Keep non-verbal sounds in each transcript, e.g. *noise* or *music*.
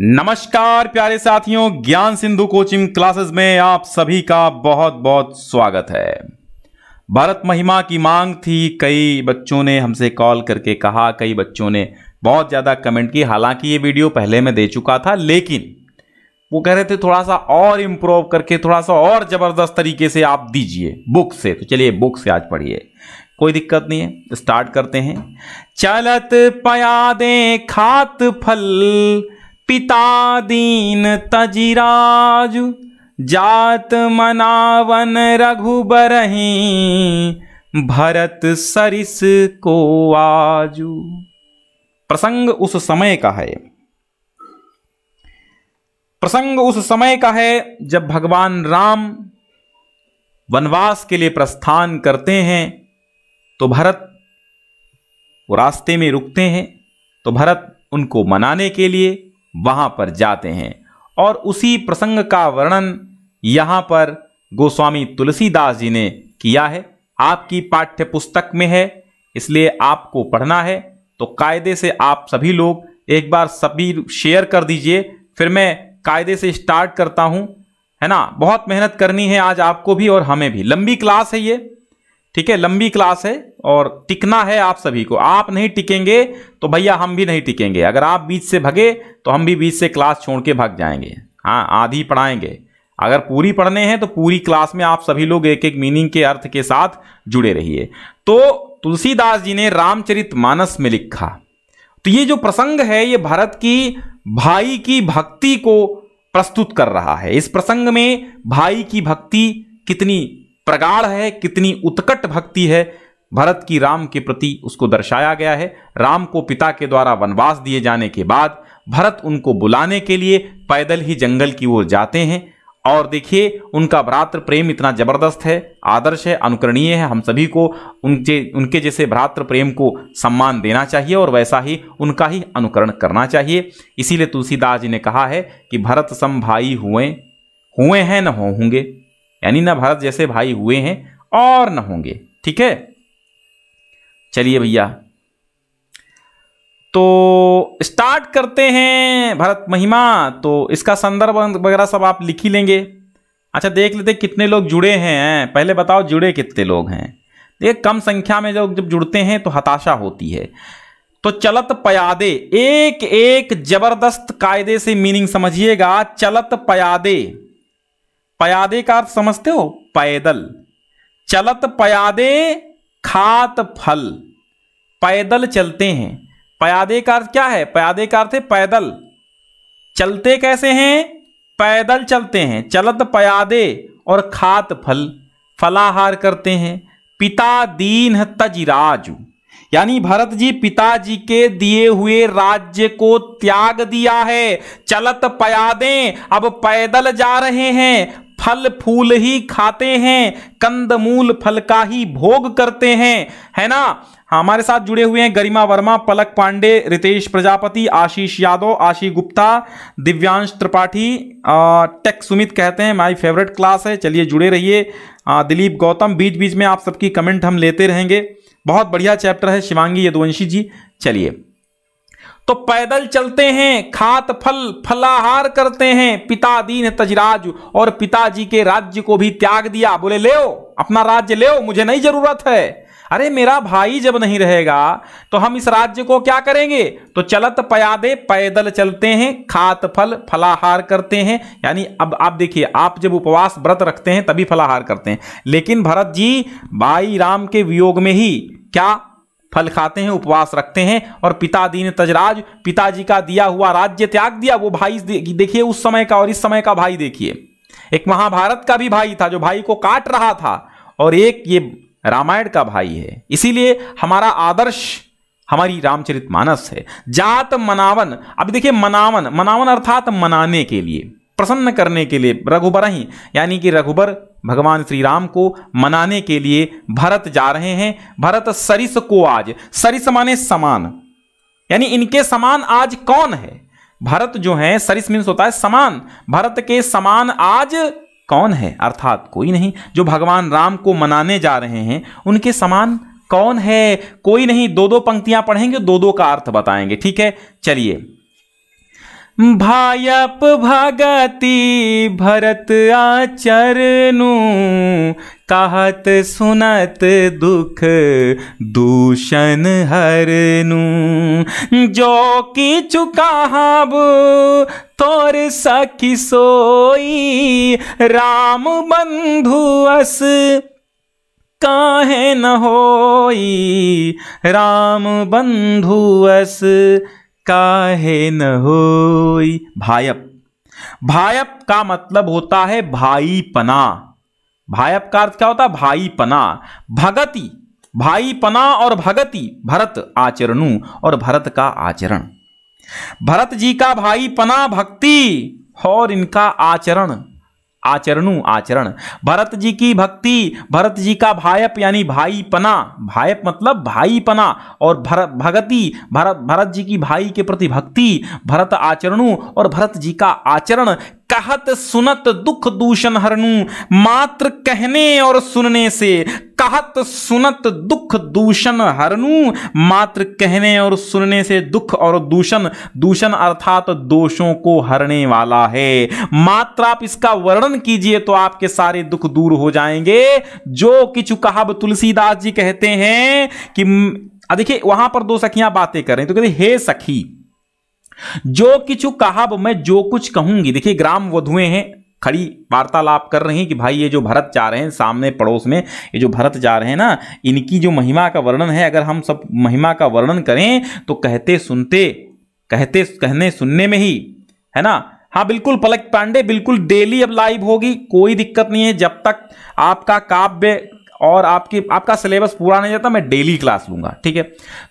नमस्कार प्यारे साथियों ज्ञान सिंधु कोचिंग क्लासेस में आप सभी का बहुत बहुत स्वागत है भारत महिमा की मांग थी कई बच्चों ने हमसे कॉल करके कहा कई बच्चों ने बहुत ज़्यादा कमेंट की हालांकि ये वीडियो पहले मैं दे चुका था लेकिन वो कह रहे थे थोड़ा सा और इम्प्रूव करके थोड़ा सा और ज़बरदस्त तरीके से आप दीजिए बुक से तो चलिए बुक से आज पढ़िए कोई दिक्कत नहीं है स्टार्ट करते हैं चलत पयादे खात फल पिता दीन तजिराज जात मनावन रघुबरही भरत सरिस को आजू प्रसंग उस समय का है प्रसंग उस समय का है जब भगवान राम वनवास के लिए प्रस्थान करते हैं तो भरत वो रास्ते में रुकते हैं तो भरत उनको मनाने के लिए वहाँ पर जाते हैं और उसी प्रसंग का वर्णन यहाँ पर गोस्वामी तुलसीदास जी ने किया है आपकी पाठ्य पुस्तक में है इसलिए आपको पढ़ना है तो कायदे से आप सभी लोग एक बार सभी शेयर कर दीजिए फिर मैं कायदे से स्टार्ट करता हूँ है ना बहुत मेहनत करनी है आज आपको भी और हमें भी लंबी क्लास है ये ठीक है लंबी क्लास है और टिकना है आप सभी को आप नहीं टिकेंगे तो भैया हम भी नहीं टिकेंगे अगर आप बीच से भगे तो हम भी बीच से क्लास छोड़ के भाग जाएंगे हाँ आधी पढ़ाएंगे अगर पूरी पढ़ने हैं तो पूरी क्लास में आप सभी लोग एक एक मीनिंग के अर्थ के साथ जुड़े रहिए तो तुलसीदास जी ने रामचरित मानस में लिखा तो ये जो प्रसंग है ये भारत की भाई की भक्ति को प्रस्तुत कर रहा है इस प्रसंग में भाई की भक्ति कितनी प्रगाढ़ है कितनी उत्कट भक्ति है भरत की राम के प्रति उसको दर्शाया गया है राम को पिता के द्वारा वनवास दिए जाने के बाद भरत उनको बुलाने के लिए पैदल ही जंगल की ओर जाते हैं और देखिए उनका भ्रातृ प्रेम इतना ज़बरदस्त है आदर्श है अनुकरणीय है हम सभी को उनके उनके जैसे भ्रातृ प्रेम को सम्मान देना चाहिए और वैसा ही उनका ही अनुकरण करना चाहिए इसीलिए तुलसीदास जी ने कहा है कि भरत सम भाई हुए हुए हैं न होंगे यानी ना भारत जैसे भाई हुए हैं और ना होंगे ठीक है चलिए भैया तो स्टार्ट करते हैं भारत महिमा तो इसका संदर्भ वगैरह सब आप लिख ही लेंगे अच्छा देख लेते कितने लोग जुड़े हैं पहले बताओ जुड़े कितने लोग हैं देख कम संख्या में लोग जब जुड़ते हैं तो हताशा होती है तो चलत पयादे एक एक जबरदस्त कायदे से मीनिंग समझिएगा चलत पयादे पयादे का अर्थ समझते हो पैदल चलत पयादे खात फल पैदल चलते हैं पयादे का अर्थ क्या है पयादे का अर्थ है पैदल चलते कैसे हैं पैदल चलते हैं चलत पयादे और खात फल फलाहार करते हैं पिता दीन तजराजु यानी भरत जी पिताजी के दिए हुए राज्य को त्याग दिया है चलत पयादे अब पैदल जा रहे हैं फल फूल ही खाते हैं कंद मूल फल का ही भोग करते हैं है ना हमारे साथ जुड़े हुए हैं गरिमा वर्मा पलक पांडे रितेश प्रजापति आशीष यादव आशी गुप्ता दिव्यांश त्रिपाठी टेक सुमित कहते हैं माय फेवरेट क्लास है चलिए जुड़े रहिए दिलीप गौतम बीच बीच में आप सबकी कमेंट हम लेते रहेंगे बहुत बढ़िया चैप्टर है शिवांगी यदुवंशी जी चलिए तो पैदल चलते हैं खात फल फलाहार करते हैं पिता दीन तजराज और पिताजी के राज्य को भी त्याग दिया बोले ले अपना राज्य ले मुझे नहीं जरूरत है अरे मेरा भाई जब नहीं रहेगा तो हम इस राज्य को क्या करेंगे तो चलत पयादे पैदल चलते हैं खात फल फलाहार करते हैं यानी अब आप देखिए आप जब उपवास व्रत रखते हैं तभी फलाहार करते हैं लेकिन भरत जी भाई राम के वियोग में ही क्या फल खाते हैं उपवास रखते हैं और पिता दीन तजराज पिताजी का दिया हुआ राज्य त्याग दिया वो भाई देखिए उस समय का और इस समय का भाई देखिए एक महाभारत का भी भाई था जो भाई को काट रहा था और एक ये रामायण का भाई है इसीलिए हमारा आदर्श हमारी रामचरित मानस है जात मनावन अब देखिए मनावन मनावन अर्थात मनाने के लिए प्रसन्न करने के लिए रघुबर ही यानी कि रघुबर भगवान श्री राम को मनाने के लिए भरत जा रहे हैं भरत सरिस को आज सरिस माने समान यानी इनके समान आज कौन है भरत जो है सरिस मीन्स होता है समान भरत के समान आज कौन है अर्थात कोई नहीं जो भगवान राम को मनाने जा रहे हैं उनके समान कौन है कोई नहीं दो दो पंक्तियां पढ़ेंगे दो दो का अर्थ बताएंगे ठीक है चलिए भायप भगती भरत आचरनु कहत सुनत दुख दूषण हरनु जो कि चुकाहब तोर सखी सोई राम बंधुअस काहे न होई राम बंधुअस काहे न होई भायप भायप का मतलब होता है भाई पना भायप का अर्थ क्या होता है भाई पना भगति भाई पना और भगति भरत आचरणु और भरत का आचरण भरत जी का भाई पना भक्ति और इनका आचरण आचरणु आचरण भरत जी की भक्ति भरत जी का भायप यानी भाईपना भायप मतलब भाईपना और भर भगति भरत भरत जी की भाई के प्रति भक्ति भरत आचरणु और भरत जी का आचरण कहत सुनत दुख दूषण हरनु मात्र कहने और सुनने से कहत सुनत दुख दूषण हरनु मात्र कहने और सुनने से दुख और दूषण दूषण अर्थात दोषों को हरने वाला है मात्र आप इसका वर्णन कीजिए तो आपके सारे दुख दूर हो जाएंगे जो कि कहाब तुलसीदास जी कहते हैं कि देखिए वहां पर दो सखियां बातें करें तो कहते हे सखी जो किचु कहा मैं जो कुछ कहूंगी देखिए ग्राम वधुएं हैं खड़ी वार्तालाप कर रही है कि भाई ये जो भरत जा रहे हैं सामने पड़ोस में ये जो भरत जा रहे हैं ना इनकी जो महिमा का वर्णन है अगर हम सब महिमा का वर्णन करें तो कहते सुनते कहते कहने सुनने में ही है ना हाँ बिल्कुल पलक पांडे बिल्कुल डेली अब लाइव होगी कोई दिक्कत नहीं है जब तक आपका काव्य और आपकी आपका सिलेबस पूरा नहीं जाता मैं डेली क्लास लूंगा ठीक है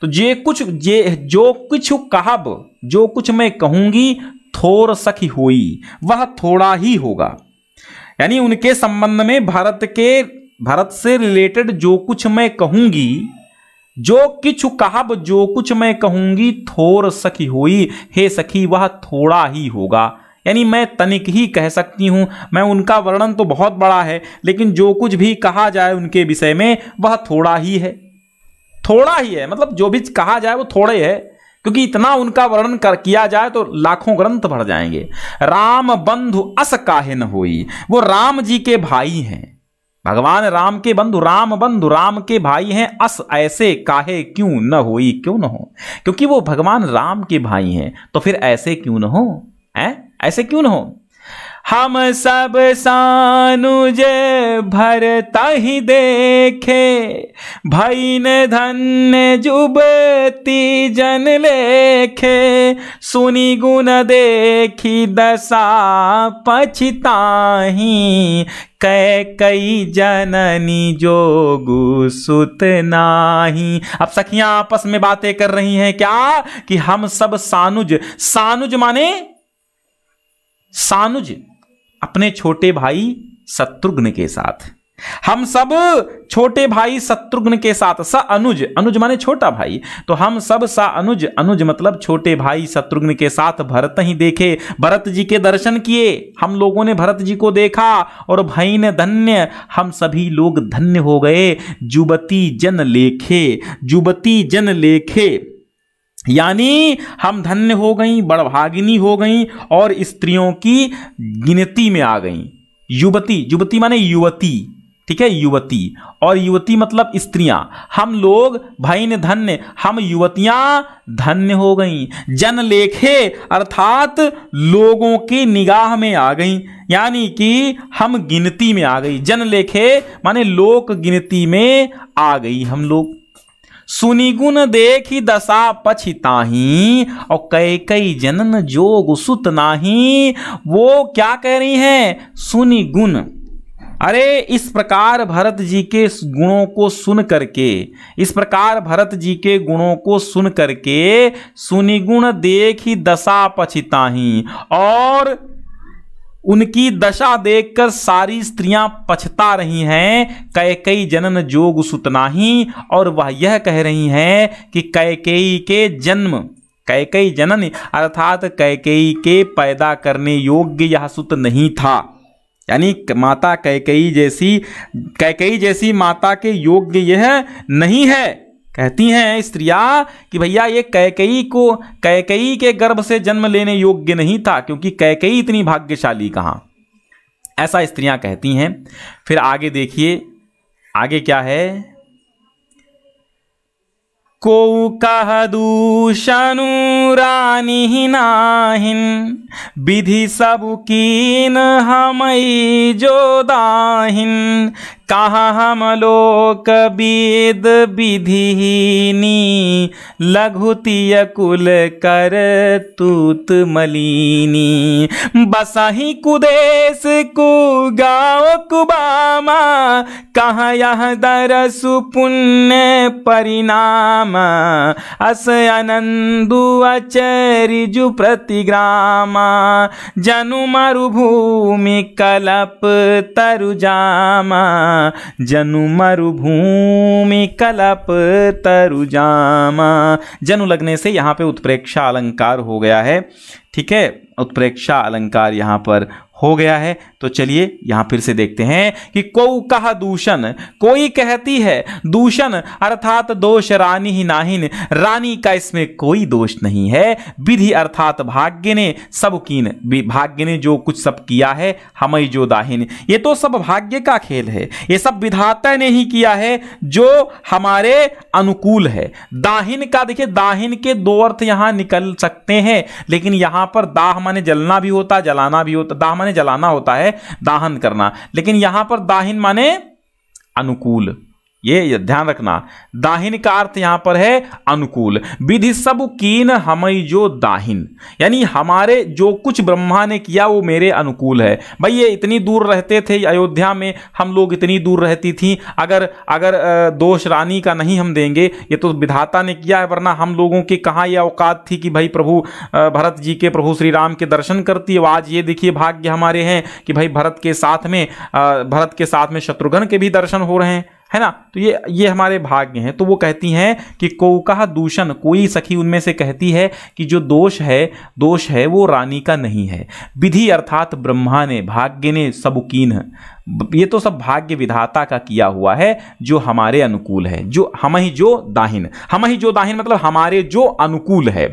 तो ये कुछ ये जो कुछ कहब जो कुछ मैं कहूंगी थोर सखी हुई वह थोड़ा ही होगा यानी उनके संबंध में भारत के भारत से रिलेटेड जो कुछ मैं कहूंगी जो किचु कहब जो कुछ मैं कहूंगी थोर सखी हुई हे सखी वह थोड़ा ही होगा यानी मैं तनिक ही कह सकती हूँ मैं उनका वर्णन तो बहुत बड़ा है लेकिन जो कुछ भी कहा जाए उनके विषय में वह थोड़ा ही है थोड़ा ही है मतलब जो भी कहा जाए वो थोड़े है क्योंकि इतना उनका वर्णन कर किया जाए तो लाखों ग्रंथ भर जाएंगे राम बंधु अस काहे न होई वो राम जी के भाई हैं भगवान राम के बंधु राम बंधु राम के भाई हैं अस ऐसे काहे क्यों न होई क्यों न हो क्योंकि वो भगवान राम के भाई हैं तो फिर ऐसे क्यों न हो ऐ ऐसे क्यों ना हो हम सब सानुज भरता ही देखे भैन धन्य जुबती जन लेखे सुनी गुण देखी दशा पछताही कै कई जननी जोगु सुत नाही अब सखियां आपस में बातें कर रही हैं क्या कि हम सब सानुज सानुज माने सानुज अपने छोटे भाई शत्रुघ्न के साथ हम सब छोटे भाई शत्रुघ्न के साथ स अनुज अनुज माने छोटा भाई तो हम सब सा अनुज अनुज मतलब छोटे भाई शत्रुघ्न के साथ भरत ही देखे भरत जी के दर्शन किए हम लोगों ने भरत जी को देखा और भाई ने धन्य हम सभी लोग धन्य हो गए जुबती जन लेखे जुबती जन लेखे यानी हम धन्य हो गई बड़भागिनी हो गई और स्त्रियों की गिनती में आ गई युवती युवती माने युवती ठीक है युवती और युवती मतलब स्त्रियां हम लोग भाई ने धन्य हम युवतियां धन्य हो गई जन लेखे अर्थात लोगों की निगाह में आ गई यानी कि हम गिनती में आ गई जन लेखे माने लोक गिनती में आ गई हम लोग सुनिगुन देखी दशा पछिताही और कई कई जनन जोग सुत नाही वो क्या कह रही हैं सुनिगुन अरे इस प्रकार भरत जी के गुणों को सुन करके इस प्रकार भरत जी के गुणों को सुन करके सुनिगुण देख ही दशा पछिताही और उनकी दशा देखकर सारी स्त्रियां पछता रही हैं कई जनन जोग सुतनाही और वह यह कह रही हैं कि कैकेयी के जन्म कैकई जनन अर्थात कैकेयी के पैदा करने योग्य यह सुत नहीं था यानी माता कैकई जैसी कैकई जैसी माता के योग्य यह नहीं है कहती हैं स्त्रिया कि भैया ये कैकई को कैकई के गर्भ से जन्म लेने योग्य नहीं था क्योंकि कैकई इतनी भाग्यशाली कहाँ ऐसा स्त्रियां कहती हैं फिर आगे देखिए आगे क्या है को कह दूषणू पुरानी नाहिन विधि सब कीन जो दाहिन कहा हम लोक वेद विधिनी लघुतिय कुल कर तूत मलिनी बसही कुदेश कु गाँव कुबामा कहा यह दर पुण्य परिणाम अस अनंदु चैरिजु प्रतिग्रामा जनु मरुभूमि कलप तरुजामा जनु मरुभूमि कलप तरुजामा जनु लगने से यहाँ पे उत्प्रेक्षा अलंकार हो गया है ठीक है उत्प्रेक्षा अलंकार यहाँ पर हो गया है तो चलिए यहां फिर से देखते हैं कि को कह दूषण कोई कहती है दूषण अर्थात दोष रानी ही नाहिन रानी का इसमें कोई दोष नहीं है विधि अर्थात भाग्य ने सब कीन भाग्य ने जो कुछ सब किया है हम जो दाहिन ये तो सब भाग्य का खेल है ये सब विधाता ने ही किया है जो हमारे अनुकूल है दाहिन का देखिए दाहिन के दो अर्थ यहां निकल सकते हैं लेकिन यहां पर दाह माने जलना भी होता जलाना भी होता दाह माने जलाना होता है दाहन करना लेकिन यहां पर दाहिन माने अनुकूल ये ध्यान रखना दाहिन का अर्थ यहां पर है अनुकूल विधि सब कीन हमई जो दाहिन यानी हमारे जो कुछ ब्रह्मा ने किया वो मेरे अनुकूल है भाई ये इतनी दूर रहते थे अयोध्या में हम लोग इतनी दूर रहती थी अगर अगर दोष रानी का नहीं हम देंगे ये तो विधाता ने किया है वरना हम लोगों की कहाँ ये औकात थी कि भाई प्रभु भरत जी के प्रभु श्री राम के दर्शन करती है आज ये देखिए भाग्य हमारे हैं कि भाई भरत के साथ में भरत के साथ में शत्रुघ्न के भी दर्शन हो रहे हैं है ना तो ये ये हमारे भाग्य हैं तो वो कहती हैं कि कोका दूषण कोई सखी उनमें से कहती है कि जो दोष है दोष है वो रानी का नहीं है विधि अर्थात ब्रह्मा ने भाग्य ने सबुकीन ये तो सब भाग्य विधाता का किया हुआ है जो हमारे अनुकूल है जो हम ही जो दाहिन हम ही जो दाहिन मतलब हमारे जो अनुकूल है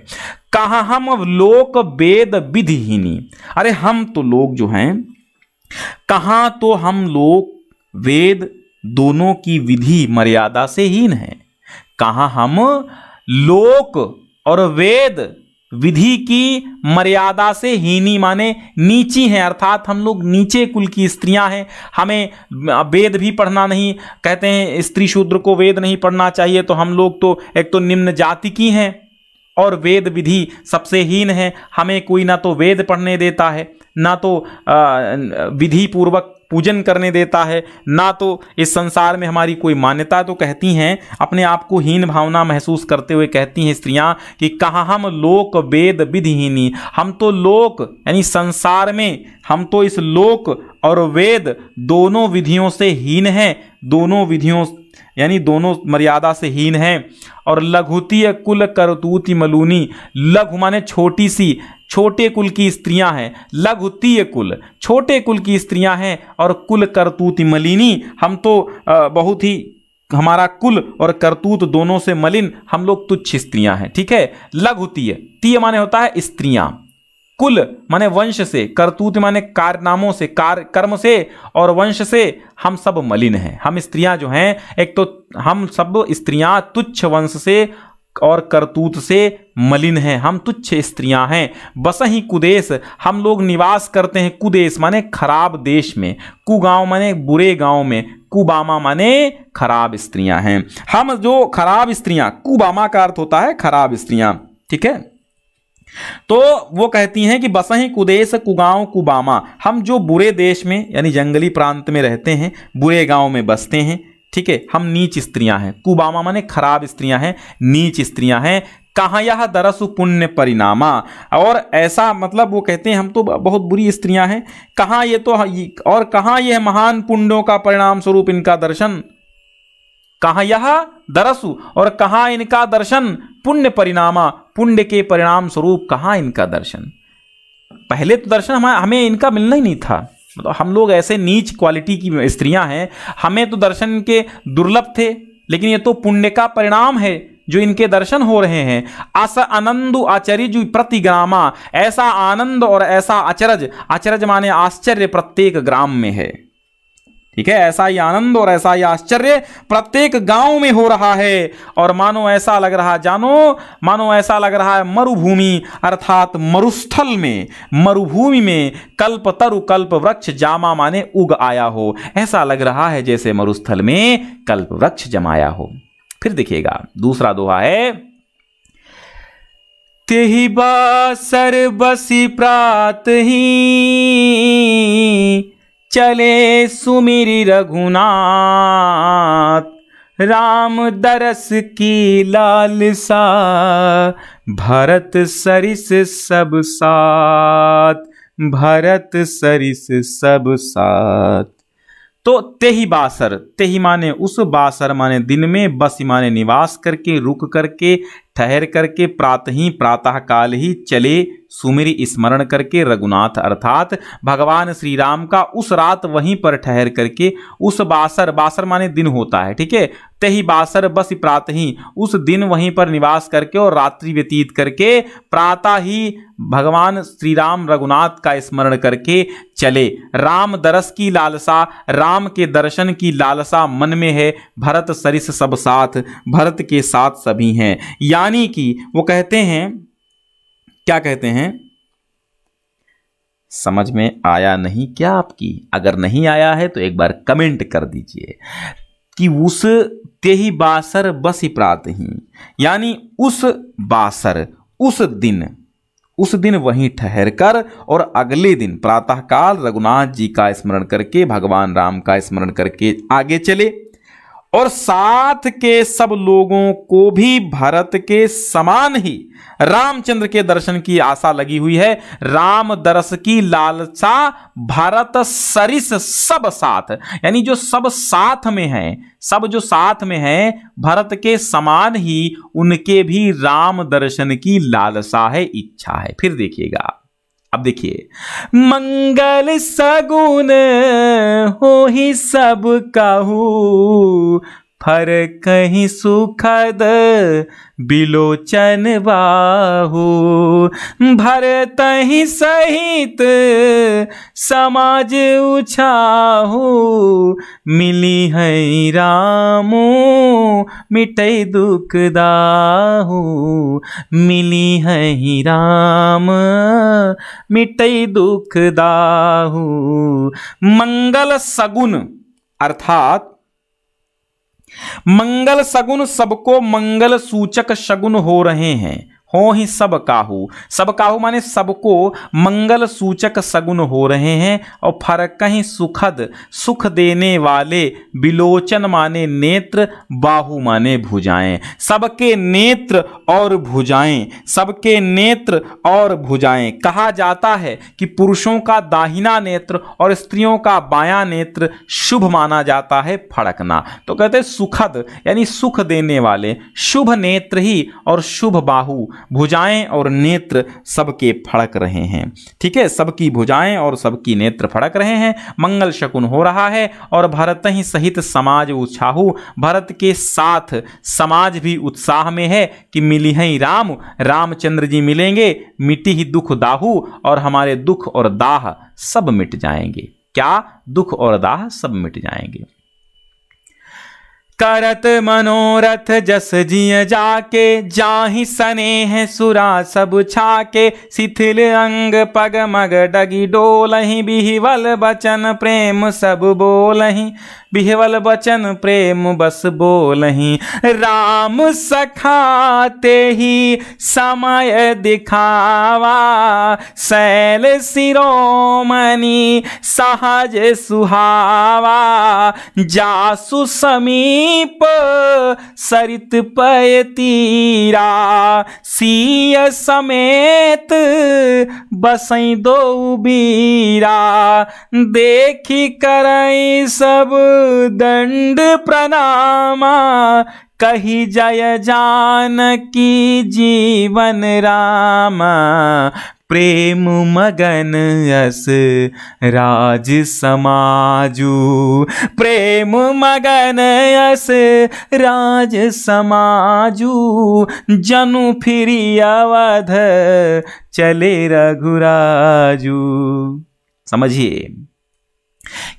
कहा हम लोक वेद विधिहीनी अरे हम तो लोग जो हैं कहाँ तो हम लोग वेद दोनों की विधि मर्यादा से हीन है कहा हम लोक और वेद विधि की मर्यादा से हीनी माने नीची हैं अर्थात हम लोग नीचे कुल की स्त्रियां हैं हमें वेद भी पढ़ना नहीं कहते हैं स्त्री शूद्र को वेद नहीं पढ़ना चाहिए तो हम लोग तो एक तो निम्न जाति की हैं और वेद विधि सबसे हीन है हमें कोई ना तो वेद पढ़ने देता है ना तो विधि पूर्वक पूजन करने देता है ना तो इस संसार में हमारी कोई मान्यता तो कहती हैं अपने आप को हीन भावना महसूस करते हुए कहती हैं स्त्रियां कि कहाँ हम लोक वेद विधिहीनी हम तो लोक यानी संसार में हम तो इस लोक और वेद दोनों विधियों से हीन हैं दोनों विधियों यानी दोनों मर्यादा से हीन हैं और लघुतीय कुल करतूति मलूनी लघु माने छोटी सी छोटे कुल की स्त्रियां हैं लघुतीय कुल छोटे कुल की स्त्रियां हैं और कुल करतूत मलिनी हम तो बहुत ही हमारा कुल और करतूत दोनों से मलिन हम लोग तुच्छ स्त्रियां हैं ठीक है लघुतीय तीय माने होता है स्त्रियां कुल माने वंश से करतूत माने कारनामों से कार कर्म से और वंश से हम सब मलिन हैं हम स्त्रियां जो हैं एक तो हम सब स्त्रियां तुच्छ वंश से और करतूत से मलिन हैं हम तुच्छ स्त्रियां हैं बस ही कुदेश हम लोग निवास करते हैं कुदेश माने खराब देश में कुगांव माने बुरे गांव में कुबामा माने खराब स्त्रियां हैं हम जो खराब स्त्रियां कुबामा का अर्थ होता है खराब स्त्रियां ठीक है तो वो कहती हैं कि बसही कुदेश कुगांव कुबामा हम जो बुरे देश में यानी जंगली प्रांत में रहते हैं बुरे गांव में बसते हैं ठीक है हम नीच स्त्रियां हैं कुबामा माने खराब स्त्रियां हैं नीच स्त्रियां हैं कहाँ यह दरसु पुण्य परिणामा और ऐसा मतलब वो कहते हैं हम तो बहुत बुरी स्त्रियां हैं कहाँ ये तो और कहाँ यह महान पुण्यों का परिणाम स्वरूप इनका दर्शन कहाँ यह दरसु और कहाँ इनका दर्शन पुण्य परिणामा पुण्य के परिणाम स्वरूप कहाँ इनका दर्शन पहले तो दर्शन हमें इनका मिलना ही नहीं था मतलब हम लोग ऐसे नीच क्वालिटी की स्त्रियां हैं हमें तो दर्शन के दुर्लभ थे लेकिन ये तो पुण्य का परिणाम है जो इनके दर्शन हो रहे हैं अस आनंद आचरिज प्रतिग्रामा ऐसा आनंद और ऐसा अचरज अचरज माने आश्चर्य प्रत्येक ग्राम में है ठीक है ऐसा ही आनंद और ऐसा ही आश्चर्य प्रत्येक गांव में हो रहा है और मानो ऐसा लग रहा जानो मानो ऐसा लग रहा है मरुभूमि अर्थात मरुस्थल में मरुभूमि में कल्प तरु कल्प वृक्ष जामा माने उग आया हो ऐसा लग रहा है जैसे मरुस्थल में कल्प वृक्ष जमाया हो फिर देखिएगा दूसरा दोहा है तेहि बा सर्वसी प्रात ही चले सुमिरी रघुनाथ राम दरस की लालसा भरत सरिस सब साथ भरत सरिस सब साथ तो तेही बासर तेही माने उस बासर माने दिन में बस माने निवास करके रुक करके ठहर करके प्रात ही प्रातः काल ही चले सुमिर स्मरण करके रघुनाथ अर्थात भगवान श्री राम का उस रात वहीं पर ठहर करके उस बासर बासर माने दिन होता है ठीक है तही बासर बस प्रात ही उस दिन वहीं पर निवास करके और रात्रि व्यतीत करके प्रातः ही भगवान श्री राम रघुनाथ का स्मरण करके चले राम दरस की लालसा राम के दर्शन की लालसा मन में है भरत सरिस सब साथ भरत के साथ सभी हैं यानी कि वो कहते हैं क्या कहते हैं समझ में आया नहीं क्या आपकी अगर नहीं आया है तो एक बार कमेंट कर दीजिए कि उस ही बासर बस प्रात ही यानी उस बासर उस दिन उस दिन वहीं ठहर कर और अगले दिन प्रातःकाल रघुनाथ जी का स्मरण करके भगवान राम का स्मरण करके आगे चले और साथ के सब लोगों को भी भरत के समान ही रामचंद्र के दर्शन की आशा लगी हुई है राम दर्श की लालसा भरत सरिस सब साथ यानी जो सब साथ में है सब जो साथ में है भरत के समान ही उनके भी राम दर्शन की लालसा है इच्छा है फिर देखिएगा अब देखिए मंगल सगुन हो ही सब काहू फर कहीं सुखद बिलोचन बाहु भर तही सहित समाज उछाहू मिली है रामो मिटे दुख दाहू मिली है राम मिटे दुख दाहू मंगल सगुन अर्थात मंगल सगुन सबको मंगल सूचक शगुन हो रहे हैं हो ही सब काहू सब काहू माने सबको मंगल सूचक सगुन हो रहे हैं और फरक कहीं सुखद सुख देने वाले विलोचन माने नेत्र बाहु माने भुजाएं सबके नेत्र और भुजाएं सबके नेत्र और भुजाएं कहा जाता है कि पुरुषों का दाहिना नेत्र और स्त्रियों का बायां नेत्र शुभ माना जाता है फड़कना तो कहते सुखद यानी सुख देने वाले शुभ नेत्र ही और शुभ बाहू भुजाएं और नेत्र सबके फड़क रहे हैं ठीक है सबकी भुजाएं और सबकी नेत्र फड़क रहे हैं मंगल शकुन हो रहा है और भरत ही सहित समाज उछाहू भरत के साथ समाज भी उत्साह में है कि मिली हैं राम रामचंद्र जी मिलेंगे मिट्टी ही दुख दाहू और हमारे दुख और दाह सब मिट जाएंगे क्या दुख और दाह सब मिट जाएंगे करत मनोरथ जस जिय जाके जाहि सने सुरा सब छाके शिथिल अंग पग मग डगी डोलही बिहवल बचन प्रेम सब बोलही बिहवल बचन प्रेम बस बोलही राम सखाते ही समय दिखावा शैल शिरोमणि सहज सुहावा जासु समी समीप सरित पय तीरा सीय समेत बसई दो बीरा देखी करई सब दंड प्रणामा कही जय जानकी जीवन रामा प्रेम मगन अस राज समाजू प्रेम मगन अस राज समाजू जनु फिरी अवध चले रघुराजू समझिए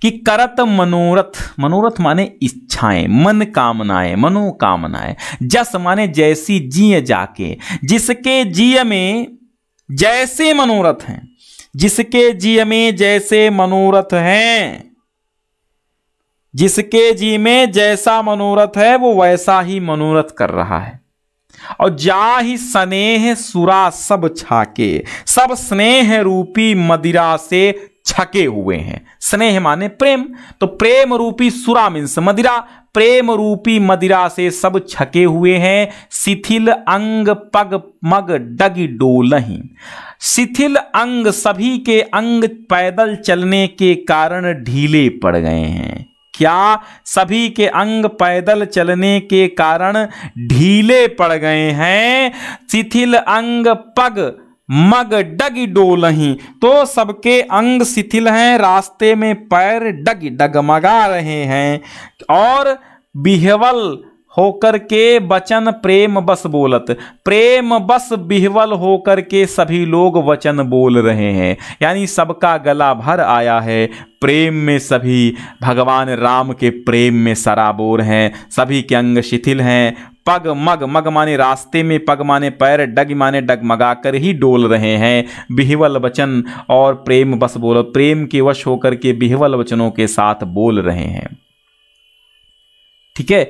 कि करत मनोरथ मनोरथ माने इच्छाएं मन कामनाएं मनोकामनाएं जस माने जैसी जिय जाके जिसके जिय में जैसे मनोरथ हैं जिसके जी में जैसे मनोरथ हैं जिसके जी में जैसा मनोरथ है वो वैसा ही मनोरथ कर रहा है और जा ही स्नेह सुरा सब छाके सब स्नेह रूपी मदिरा से छके हुए हैं स्नेह माने प्रेम तो प्रेम रूपी सुरा मीन्स मदिरा प्रेम रूपी मदिरा से सब छके हुए हैं शिथिल अंग पग मग डगी डोल शिथिल अंग सभी के अंग पैदल चलने के कारण ढीले पड़ गए हैं क्या सभी के अंग पैदल चलने के कारण ढीले पड़ गए हैं शिथिल अंग पग मग डग डोलही तो सबके अंग शिथिल हैं रास्ते में पैर डग डगमगा रहे हैं और बिहवल होकर के वचन प्रेम बस बोलत प्रेम बस बिहवल होकर के सभी लोग वचन बोल रहे हैं यानी सबका गला भर आया है प्रेम में सभी भगवान राम के प्रेम में सराबोर हैं सभी के अंग शिथिल हैं पग मग मग माने रास्ते में पग माने पैर डग माने डगमगा कर ही डोल रहे हैं बिहवल वचन और प्रेम बस बोलो प्रेम के वश होकर के बिहवल वचनों के साथ बोल रहे हैं ठीक है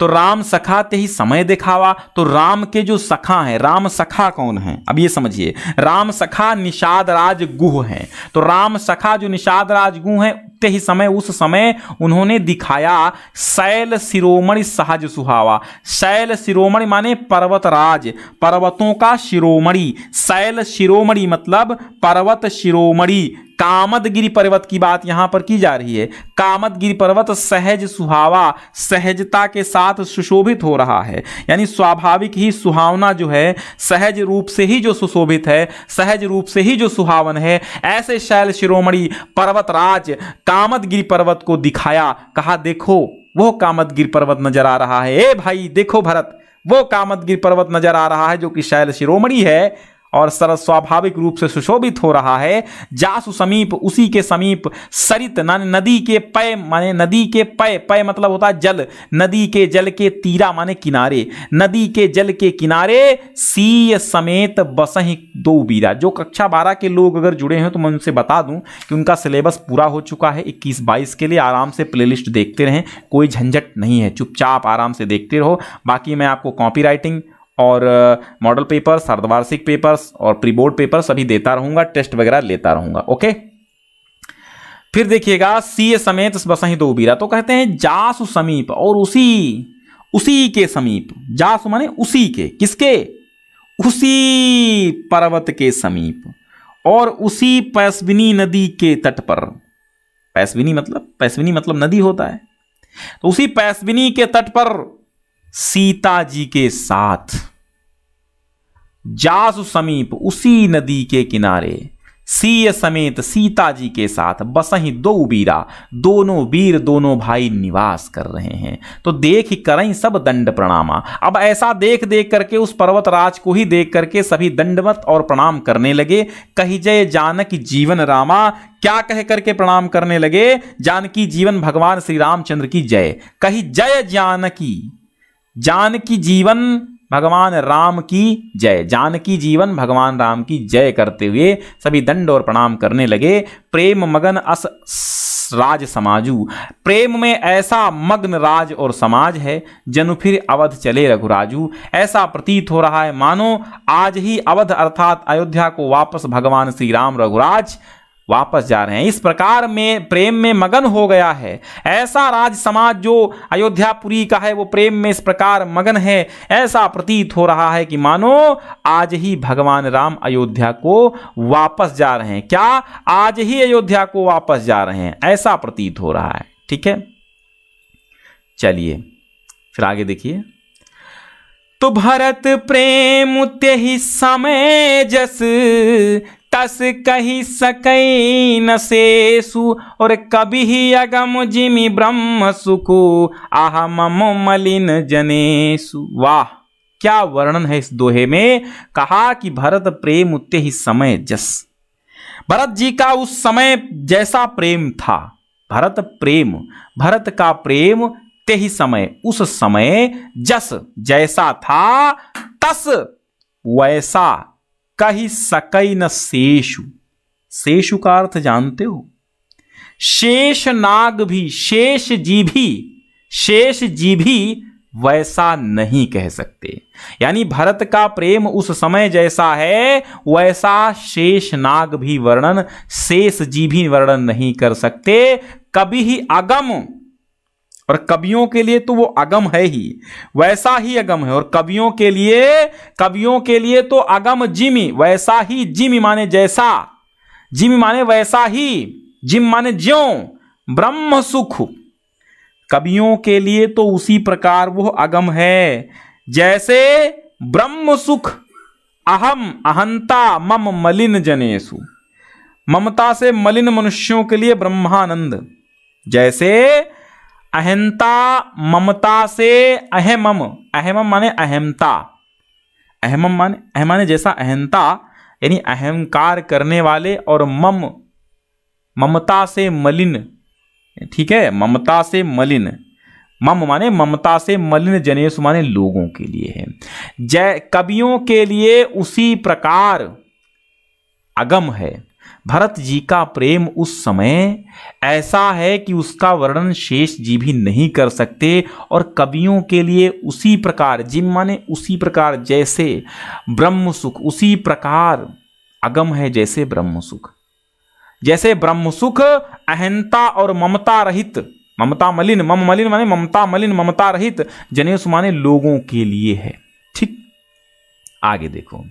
तो राम सखा ते ही समय दिखावा तो राम के जो सखा हैं राम सखा कौन है अब ये समझिए राम सखा निषाद राज गुह हैं तो राम सखा जो निषाद राज गुह हैं ते ही समय उस समय उन्होंने दिखाया शैल शिरोमणि सहज सुहावा शैल शिरोमणि माने पर्वतराज पर्वतों का शिरोमणि शैल शिरोमणि मतलब पर्वत शिरोमणि कामदगिरी पर्वत की बात यहां पर की जा रही है कामदगिरी पर्वत सहज सुहावा सहजता के साथ सुशोभित हो रहा है यानी स्वाभाविक ही सुहावना जो है सहज रूप से ही जो सुशोभित है सहज रूप से ही जो सुहावन है ऐसे शैल शिरोमणि पर्वतराज कामदगिरी पर्वत को दिखाया कहा देखो वो कामदगिर पर्वत नजर आ रहा है ए भाई देखो भरत वो कामदगिर पर्वत नजर आ रहा है जो कि शैल शिरोमणि है और सरस स्वाभाविक रूप से सुशोभित हो रहा है जासु समीप उसी के समीप सरित नदी के पय माने नदी के पय पय मतलब होता है जल नदी के जल के तीरा माने किनारे नदी के जल के किनारे सी समेत बसही दो बीरा जो कक्षा बारह के लोग अगर जुड़े हैं तो मैं उनसे बता दूं कि उनका सिलेबस पूरा हो चुका है इक्कीस बाईस के लिए आराम से प्ले देखते रहें कोई झंझट नहीं है चुपचाप आराम से देखते रहो बाकी मैं आपको कॉपी राइटिंग और मॉडल पेपर्स अर्धवार्षिक पेपर्स और प्री बोर्ड पेपर सभी देता रहूंगा टेस्ट वगैरह लेता रहूंगा ओके फिर देखिएगा ए समेत ही दो बीरा तो कहते हैं जासु समीप और उसी उसी के समीप जासु माने उसी के किसके उसी पर्वत के समीप और उसी पैसविनी नदी के तट पर पैसविनी मतलब पैसविनी मतलब नदी होता है तो उसी पैसविनी के तट पर सीता जी के साथ जासु समीप उसी नदी के किनारे सीय समेत सीता जी के साथ बसही दो बीरा दोनों वीर दोनों भाई निवास कर रहे हैं तो देख ही करई सब दंड प्रणामा अब ऐसा देख देख करके उस पर्वत राज को ही देख करके सभी दंडवत और प्रणाम करने लगे कही जय जानक जीवन रामा क्या कह करके प्रणाम करने लगे जानकी जीवन भगवान श्री रामचंद्र की जय कही जय जानकी जानकी जीवन भगवान राम की जय जानकी जीवन भगवान राम की जय करते हुए सभी दंड और प्रणाम करने लगे प्रेम मगन अस राज समाजू प्रेम में ऐसा मग्न राज और समाज है जनु फिर अवध चले रघुराजू ऐसा प्रतीत हो रहा है मानो आज ही अवध अर्थात अयोध्या को वापस भगवान श्री राम रघुराज वापस जा रहे हैं इस प्रकार में प्रेम में मगन हो गया है ऐसा राज समाज जो अयोध्यापुरी का है वो प्रेम में इस प्रकार मगन है ऐसा प्रतीत हो रहा है कि मानो आज ही भगवान राम अयोध्या को वापस जा रहे हैं क्या आज ही अयोध्या को वापस जा रहे हैं ऐसा प्रतीत हो रहा है ठीक है चलिए फिर आगे देखिए तो भरत प्रेम ते ही समय जस तस कही सक न और कभी ही अगम जिमि ब्रह्म सुखु आह मम मलिन जनेशु वाह क्या वर्णन है इस दोहे में कहा कि भरत प्रेम उत्ते ही समय जस भरत जी का उस समय जैसा प्रेम था भरत प्रेम भरत का प्रेम ते ही समय उस समय जस जैसा था तस वैसा कही सकई न शेषु शेषु का अर्थ जानते हो शेष नाग भी शेष जी भी शेष जी भी वैसा नहीं कह सकते यानी भरत का प्रेम उस समय जैसा है वैसा शेष नाग भी वर्णन शेष जी भी वर्णन नहीं कर सकते कभी ही अगम और कवियों के लिए तो वो अगम है ही वैसा ही अगम है और कवियों के लिए कवियों के लिए तो अगम जिमी वैसा ही जिमी माने जैसा जिमी माने वैसा ही जिम माने ज्यो ब्रह्म सुख कवियों के लिए तो उसी प्रकार वो अगम है जैसे ब्रह्म सुख अहम अहंता मम मलिन जनेसु ममता से मलिन मनुष्यों के लिए ब्रह्मानंद जैसे अहंता ममता से अहमम अहमम माने अहमता अहमम माने अहम माने जैसा अहंता यानी अहंकार करने वाले और मम ममता से मलिन ठीक है ममता से मलिन मम माने ममता से मलिन जनेश माने लोगों के लिए है जय कवियों के लिए उसी प्रकार अगम है भरत जी का प्रेम उस समय ऐसा है कि उसका वर्णन शेष जी भी नहीं कर सकते और कवियों के लिए उसी प्रकार जिम माने उसी प्रकार जैसे ब्रह्म सुख उसी प्रकार अगम है जैसे ब्रह्म सुख जैसे ब्रह्म सुख अहंता और ममता रहित ममता मलिन मम मलिन माने ममता मलिन ममता रहित जनेश माने लोगों के लिए है ठीक आगे देखो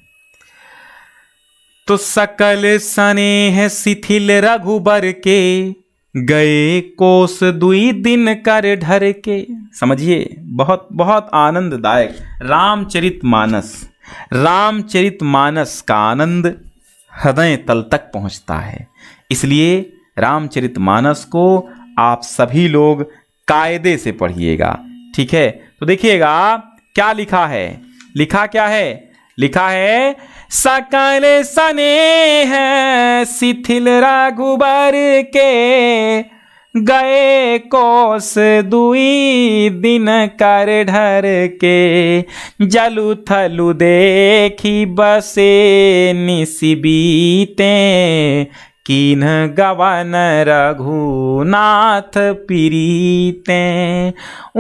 तो सकल स्नेह शिथिल रघुबर के गए कोस दुई दिन कर ढर के समझिए बहुत बहुत आनंददायक रामचरित मानस रामचरित मानस का आनंद हृदय तल तक पहुंचता है इसलिए रामचरित मानस को आप सभी लोग कायदे से पढ़िएगा ठीक है तो देखिएगा क्या लिखा है लिखा क्या है लिखा है सकल सने हैं शिथिल रघुबर के गए कोस दुई दिन कर ढर के जलु थलु देखी बसे निसी किन गवन रघुनाथ पीरीते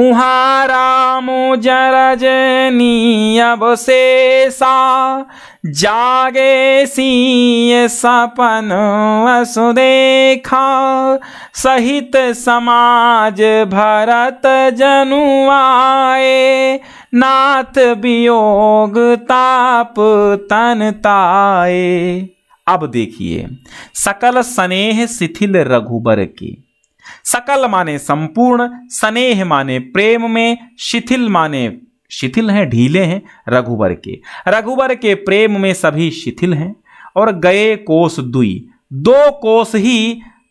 उहा राम जरजनी अवशेषा जागे सिय सपन असुदेखा सहित समाज भरत जनुआए नाथ वियोग ताप तनताए अब देखिए सकल स्नेह शिथिल रघुबर के सकल माने संपूर्ण स्नेह माने प्रेम में शिथिल माने शिथिल हैं ढीले हैं रघुबर के रघुबर के प्रेम में सभी शिथिल हैं और गए कोस दुई दो कोस ही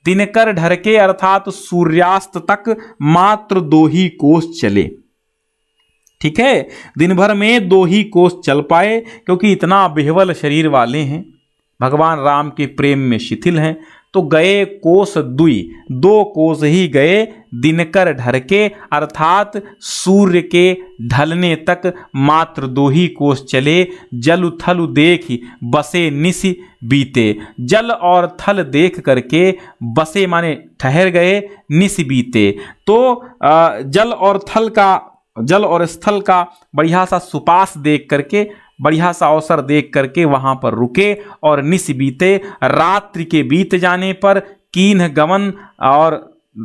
दिनकर ढरके अर्थात सूर्यास्त तक मात्र दो ही कोस चले ठीक है दिन भर में दो ही कोस चल पाए क्योंकि इतना बेहवल शरीर वाले हैं भगवान राम के प्रेम में शिथिल हैं तो गए कोस दुई दो कोस ही गए दिनकर ढर के अर्थात सूर्य के ढलने तक मात्र दो ही कोस चले जल थल देख बसे निश बीते जल और थल देख करके बसे माने ठहर गए निश बीते तो जल और थल का जल और स्थल का बढ़िया सा सुपास देख करके बढ़िया सा अवसर देख करके वहां पर रुके और निस बीते रात्रि के बीत जाने पर कीन गमन और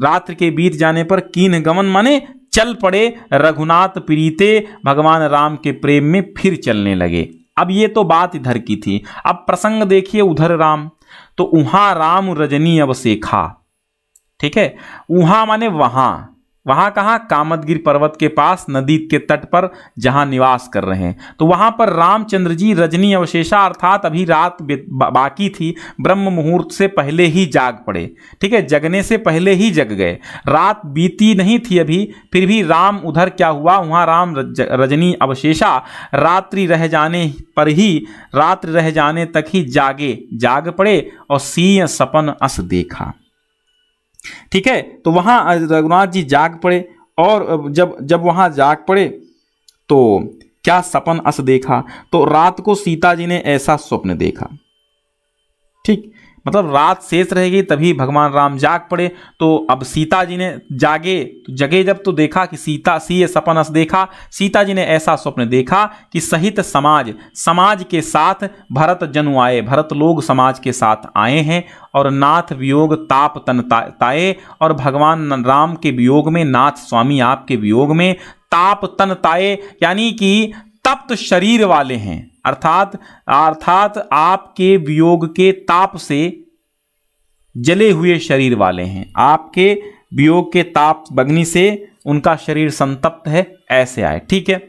रात्र के बीत जाने पर कीन गमन माने चल पड़े रघुनाथ प्रीते भगवान राम के प्रेम में फिर चलने लगे अब ये तो बात इधर की थी अब प्रसंग देखिए उधर राम तो वहां राम रजनी अब सेखा ठीक है वहां माने वहां वहाँ कहाँ कामदगिर पर्वत के पास नदी के तट पर जहाँ निवास कर रहे हैं तो वहाँ पर रामचंद्र जी रजनी अवशेषा अर्थात अभी रात बाकी थी ब्रह्म मुहूर्त से पहले ही जाग पड़े ठीक है जगने से पहले ही जग गए रात बीती नहीं थी अभी फिर भी राम उधर क्या हुआ वहाँ राम रज, रजनी अवशेषा रात्रि रह जाने पर ही रात्र रह जाने तक ही जागे जाग पड़े और सीय सपन अस देखा ठीक है तो वहाँ रघुनाथ जी जाग पड़े और जब जब वहाँ जाग पड़े तो क्या सपन अस देखा तो रात को सीता जी ने ऐसा स्वप्न देखा ठीक मतलब रात शेष रहेगी तभी भगवान राम जाग पड़े तो अब सीता जी ने जागे तो जगे जब तो देखा कि सीता सी सपनस देखा सीता जी ने ऐसा स्वप्न देखा कि सहित समाज समाज के साथ भरत जनु आए भरत लोग समाज के साथ आए हैं और नाथ वियोग ताप तन ताए और भगवान राम के वियोग में नाथ स्वामी आपके वियोग में ताप तन ताए यानी कि तप्त शरीर वाले हैं अर्थात अर्थात आपके वियोग के ताप से जले हुए शरीर वाले हैं आपके वियोग के ताप बग्नि से उनका शरीर संतप्त है ऐसे आए ठीक है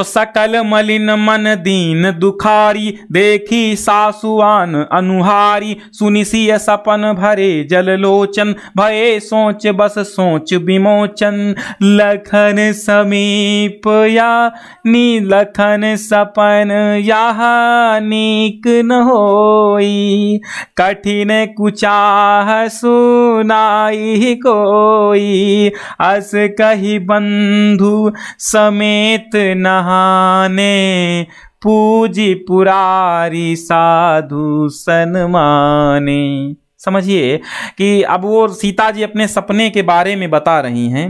तो सकल मलिन मन दीन दुखारी देखी सासुआन अनुहारी सुनिशी सपन भरे जल लोचन भये सोच बस सोच विमोचन लखन समीप या नी लखन सपन यहा नीक न हो कठिन कुचाह सुनाई कोई अस कही बंधु समेत नहा बहाने पूजी पुरारी साधु सनमाने समझिए कि अब वो सीता जी अपने सपने के बारे में बता रही हैं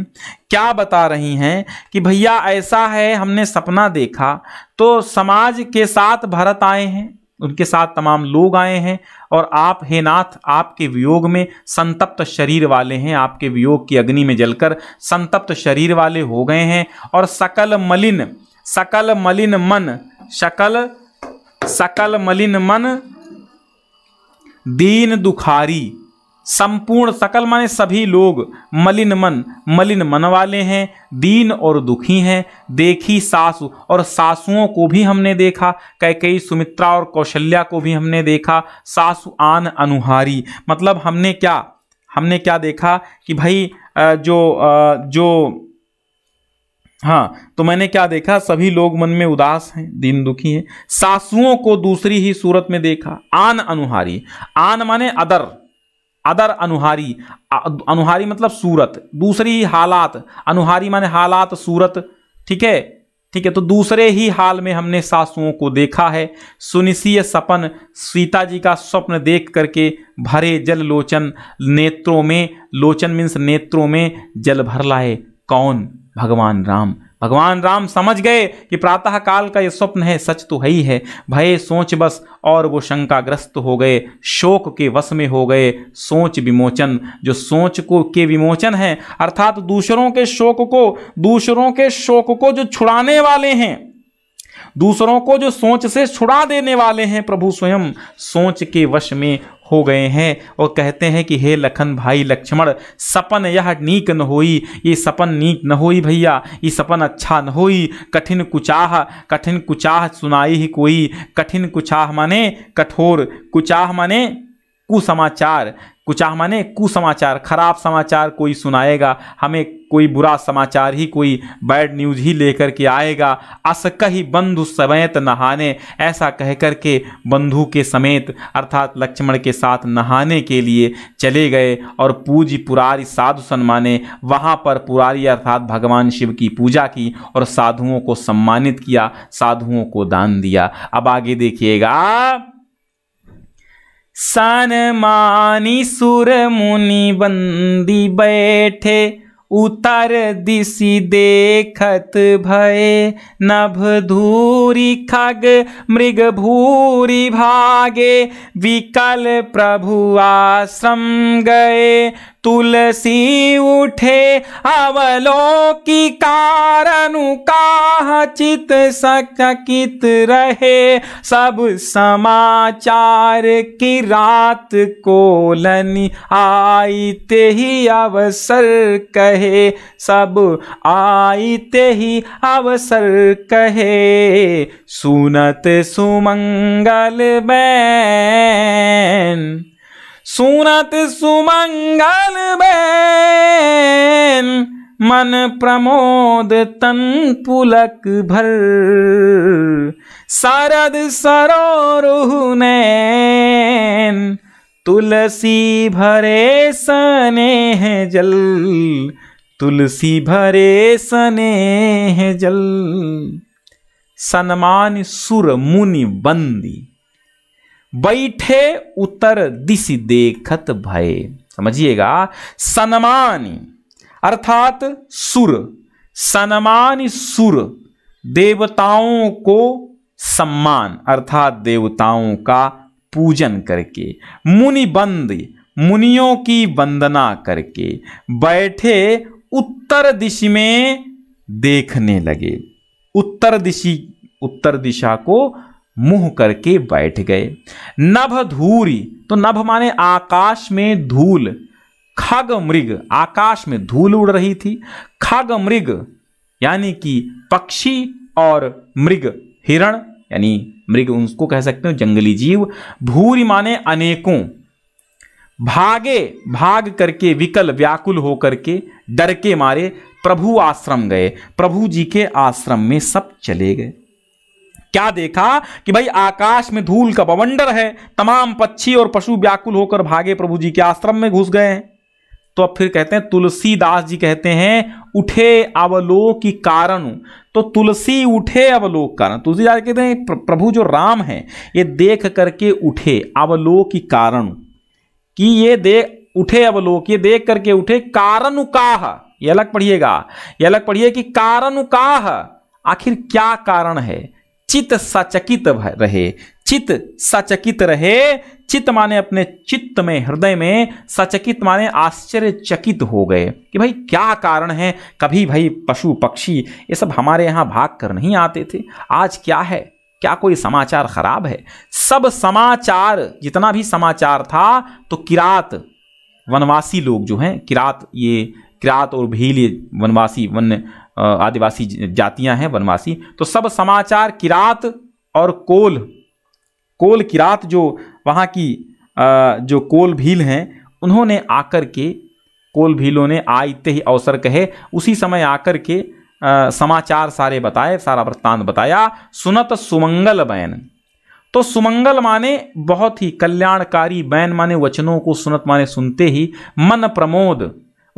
क्या बता रही हैं कि भैया ऐसा है हमने सपना देखा तो समाज के साथ भरत आए हैं उनके साथ तमाम लोग आए हैं और आप हे नाथ आपके वियोग में संतप्त शरीर वाले हैं आपके वियोग की अग्नि में जलकर संतप्त शरीर वाले हो गए हैं और सकल मलिन सकल मलिन मन शकल सकल मलिन मन दीन दुखारी संपूर्ण सकल माने सभी लोग मलिन मन मलिन मन वाले हैं दीन और दुखी हैं देखी सासु और सासुओं को भी हमने देखा कई कई सुमित्रा और कौशल्या को भी हमने देखा सासु आन अनुहारी मतलब हमने क्या हमने क्या देखा कि भाई जो जो हाँ तो मैंने क्या देखा सभी लोग मन में उदास हैं दीन दुखी हैं सासुओं को दूसरी ही सूरत में देखा आन अनुहारी आन माने अदर अदर अनुहारी अनुहारी मतलब सूरत दूसरी ही हालात अनुहारी माने हालात सूरत ठीक है ठीक है तो दूसरे ही हाल में हमने सासुओं को देखा है सुनिश्चित सपन सीता जी का स्वप्न देख करके भरे जल लोचन नेत्रों में लोचन मीन्स नेत्रों में जल भर लाए कौन भगवान राम भगवान राम समझ गए कि प्रातः काल का यह स्वप्न है सच तो है ही है भय सोच बस और वो शंकाग्रस्त हो गए शोक के वश में हो गए सोच विमोचन जो सोच को के विमोचन है अर्थात दूसरों के शोक को दूसरों के शोक को जो छुड़ाने वाले हैं दूसरों को जो सोच से छुड़ा देने वाले हैं प्रभु स्वयं सोच के वश में हो गए हैं और कहते हैं कि हे लखन भाई लक्ष्मण सपन यह नीक न होई ये सपन नीक न होई भैया ये सपन अच्छा न होई कठिन कुचाह कठिन कुचाह सुनाई ही कोई कठिन कुचाह माने कठोर कुचाह माने कुसमाचार कुचाह माने कुसमाचार खराब समाचार कोई सुनाएगा हमें कोई बुरा समाचार ही कोई बैड न्यूज ही लेकर के आएगा असक ही बंधु समेत नहाने ऐसा कह कर के बंधु के समेत अर्थात लक्ष्मण के साथ नहाने के लिए चले गए और पूज पुरारी साधु सन्माने वहाँ पर पुरारी अर्थात भगवान शिव की पूजा की और साधुओं को सम्मानित किया साधुओं को दान दिया अब आगे देखिएगा सनमानी सुर मुनि बंदी बैठे उतर दिसी देखत भय नभ धूरी खग मृग भूरी भागे विकल प्रभु आश्रम गए तुलसी उठे अवलोकी कारणु काह चित सकित रहे सब समाचार की रात को लनी ते ही अवसर कहे सब ते ही अवसर कहे सुनत सुमंगल बैन सुनत सुमंगल बेन मन प्रमोद तन पुलक भर शरद सरोरुनैन तुलसी भरे सने है जल तुलसी भरे सने है जल सनमान सुर मुनि बंदी बैठे उतर दिस देखत भय समझिएगा सनमानी अर्थात सुर सनमान सुर देवताओं को सम्मान अर्थात देवताओं का पूजन करके मुनिबंद मुनियों की वंदना करके बैठे उत्तर दिशा में देखने लगे उत्तर दिशी उत्तर दिशा को मुंह करके बैठ गए नभ धूरी तो नभ माने आकाश में धूल खग मृग आकाश में धूल उड़ रही थी खग मृग यानी कि पक्षी और मृग हिरण यानी मृग उसको कह सकते हो जंगली जीव भूरी माने अनेकों भागे भाग करके विकल व्याकुल होकर के डर के मारे प्रभु आश्रम गए प्रभु जी के आश्रम में सब चले गए क्या देखा कि भाई आकाश में धूल का बवंडर है तमाम पक्षी और पशु व्याकुल होकर भागे प्रभु जी के आश्रम में घुस गए तो अब फिर कहते हैं तुलसीदास जी कहते हैं उठे अवलोक कारण तो तुलसी उठे अवलोक कारण तुलसीदास कहते हैं प्रभु जो राम है ये देख करके उठे अवलोक कारण कि ये दे उठे अवलोक ये देख करके उठे कारण काह ये अलग पढ़िएगा ये अलग पढ़िए कि कारण काह आखिर क्या कारण है चित्त सचकित रहे चित्त सचकित रहे चित्त माने अपने चित्त में हृदय में सचकित माने आश्चर्यचकित हो गए कि भाई क्या कारण है कभी भाई पशु पक्षी ये सब हमारे यहाँ भाग कर नहीं आते थे आज क्या है क्या कोई समाचार खराब है सब समाचार जितना भी समाचार था तो किरात वनवासी लोग जो हैं किरात ये किरात और भील ये वनवासी वन आदिवासी जातियां हैं वनवासी तो सब समाचार किरात और कोल कोल किरात जो वहाँ की जो कोल भील हैं उन्होंने आकर के कोल भीलों ने आते ही अवसर कहे उसी समय आकर के आ, समाचार सारे बताए सारा वृत्तांत बताया सुनत सुमंगल बैन तो सुमंगल माने बहुत ही कल्याणकारी बैन माने वचनों को सुनत माने सुनते ही मन प्रमोद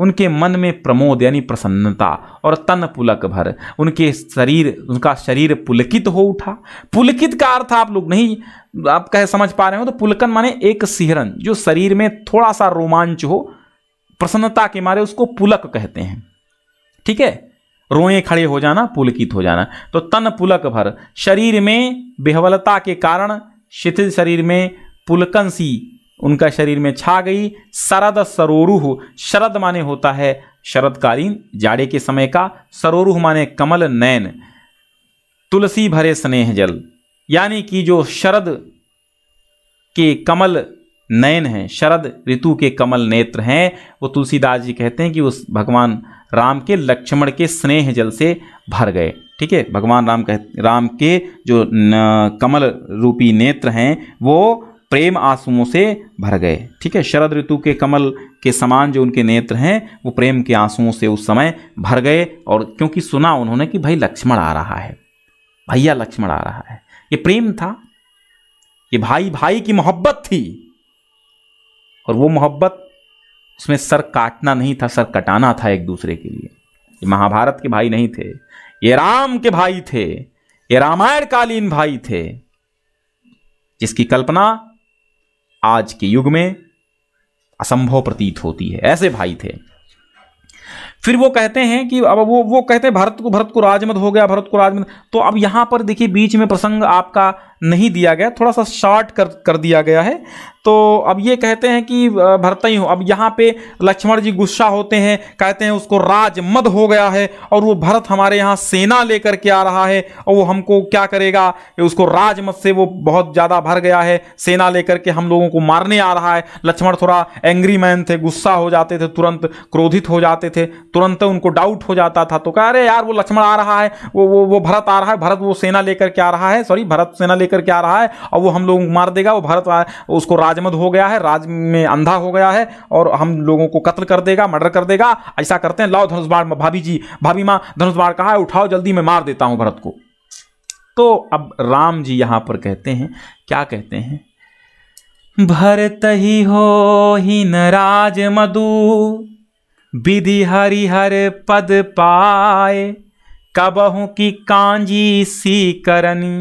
उनके मन में प्रमोद यानी प्रसन्नता और तन पुलक भर उनके शरीर उनका शरीर पुलकित हो उठा पुलकित का अर्थ आप लोग नहीं आप कह समझ पा रहे हो तो पुलकन माने एक सिहरन जो शरीर में थोड़ा सा रोमांच हो प्रसन्नता के मारे उसको पुलक कहते हैं ठीक है रोए खड़े हो जाना पुलकित हो जाना तो तन पुलक भर शरीर में बेहवलता के कारण शिथिल शरीर में पुलकन सी उनका शरीर में छा गई शरद सरोरुह शरद माने होता है शरदकालीन जाड़े के समय का सरोरुह माने कमल नयन तुलसी भरे स्नेह जल यानी कि जो शरद के कमल नयन हैं शरद ऋतु के कमल नेत्र हैं वो तुलसीदास जी कहते हैं कि उस भगवान राम के लक्ष्मण के स्नेह जल से भर गए ठीक है भगवान राम कह राम के जो कमल रूपी नेत्र हैं वो प्रेम आंसुओं से भर गए ठीक है शरद ऋतु के कमल के समान जो उनके नेत्र हैं वो प्रेम के आंसुओं से उस समय भर गए और क्योंकि सुना उन्होंने कि भाई लक्ष्मण आ रहा है भैया लक्ष्मण आ रहा है ये प्रेम था ये भाई भाई की मोहब्बत थी और वो मोहब्बत उसमें सर काटना नहीं था सर कटाना था एक दूसरे के लिए ये महाभारत के भाई नहीं थे ये राम के भाई थे ये रामायण कालीन भाई थे जिसकी कल्पना आज के युग में असंभव प्रतीत होती है ऐसे भाई थे फिर वो कहते हैं कि अब वो वो कहते हैं भरत को भरत को राजमत हो गया भरत को राजमत तो अब यहां पर देखिए बीच में प्रसंग आपका नहीं दिया गया थोड़ा सा शॉर्ट कर कर दिया गया है तो अब ये कहते हैं कि ही हूँ अब यहाँ पे लक्ष्मण जी गुस्सा होते हैं कहते हैं उसको राज मद हो गया है और वो भरत हमारे यहाँ सेना लेकर के आ रहा है और वो हमको क्या करेगा उसको राज मत से वो बहुत ज़्यादा भर गया है सेना लेकर के हम लोगों को मारने आ रहा है लक्ष्मण थोड़ा एंग्री मैन थे गुस्सा हो जाते थे तुरंत क्रोधित हो जाते थे तुरंत उनको डाउट हो जाता था तो कह अरे यार वो लक्ष्मण आ रहा है वो वो वो भरत आ रहा है भरत वो सेना लेकर के आ रहा है सॉरी भरत सेना लेकर लेकर के आ रहा है और वो हम लोगों को मार देगा वो भारत उसको राजमद हो गया है राज में अंधा हो गया है और हम लोगों को कत्ल कर देगा मर्डर कर देगा ऐसा करते हैं लाओ धनुष बाढ़ भाभी जी भाभी माँ धनुष बाढ़ कहा है उठाओ जल्दी मैं मार देता हूँ भरत को तो अब राम जी यहाँ पर कहते हैं क्या कहते हैं भरत ही हो ही न राज मधु विधि हरिहर पद पाए कबहू की कांजी सी करनी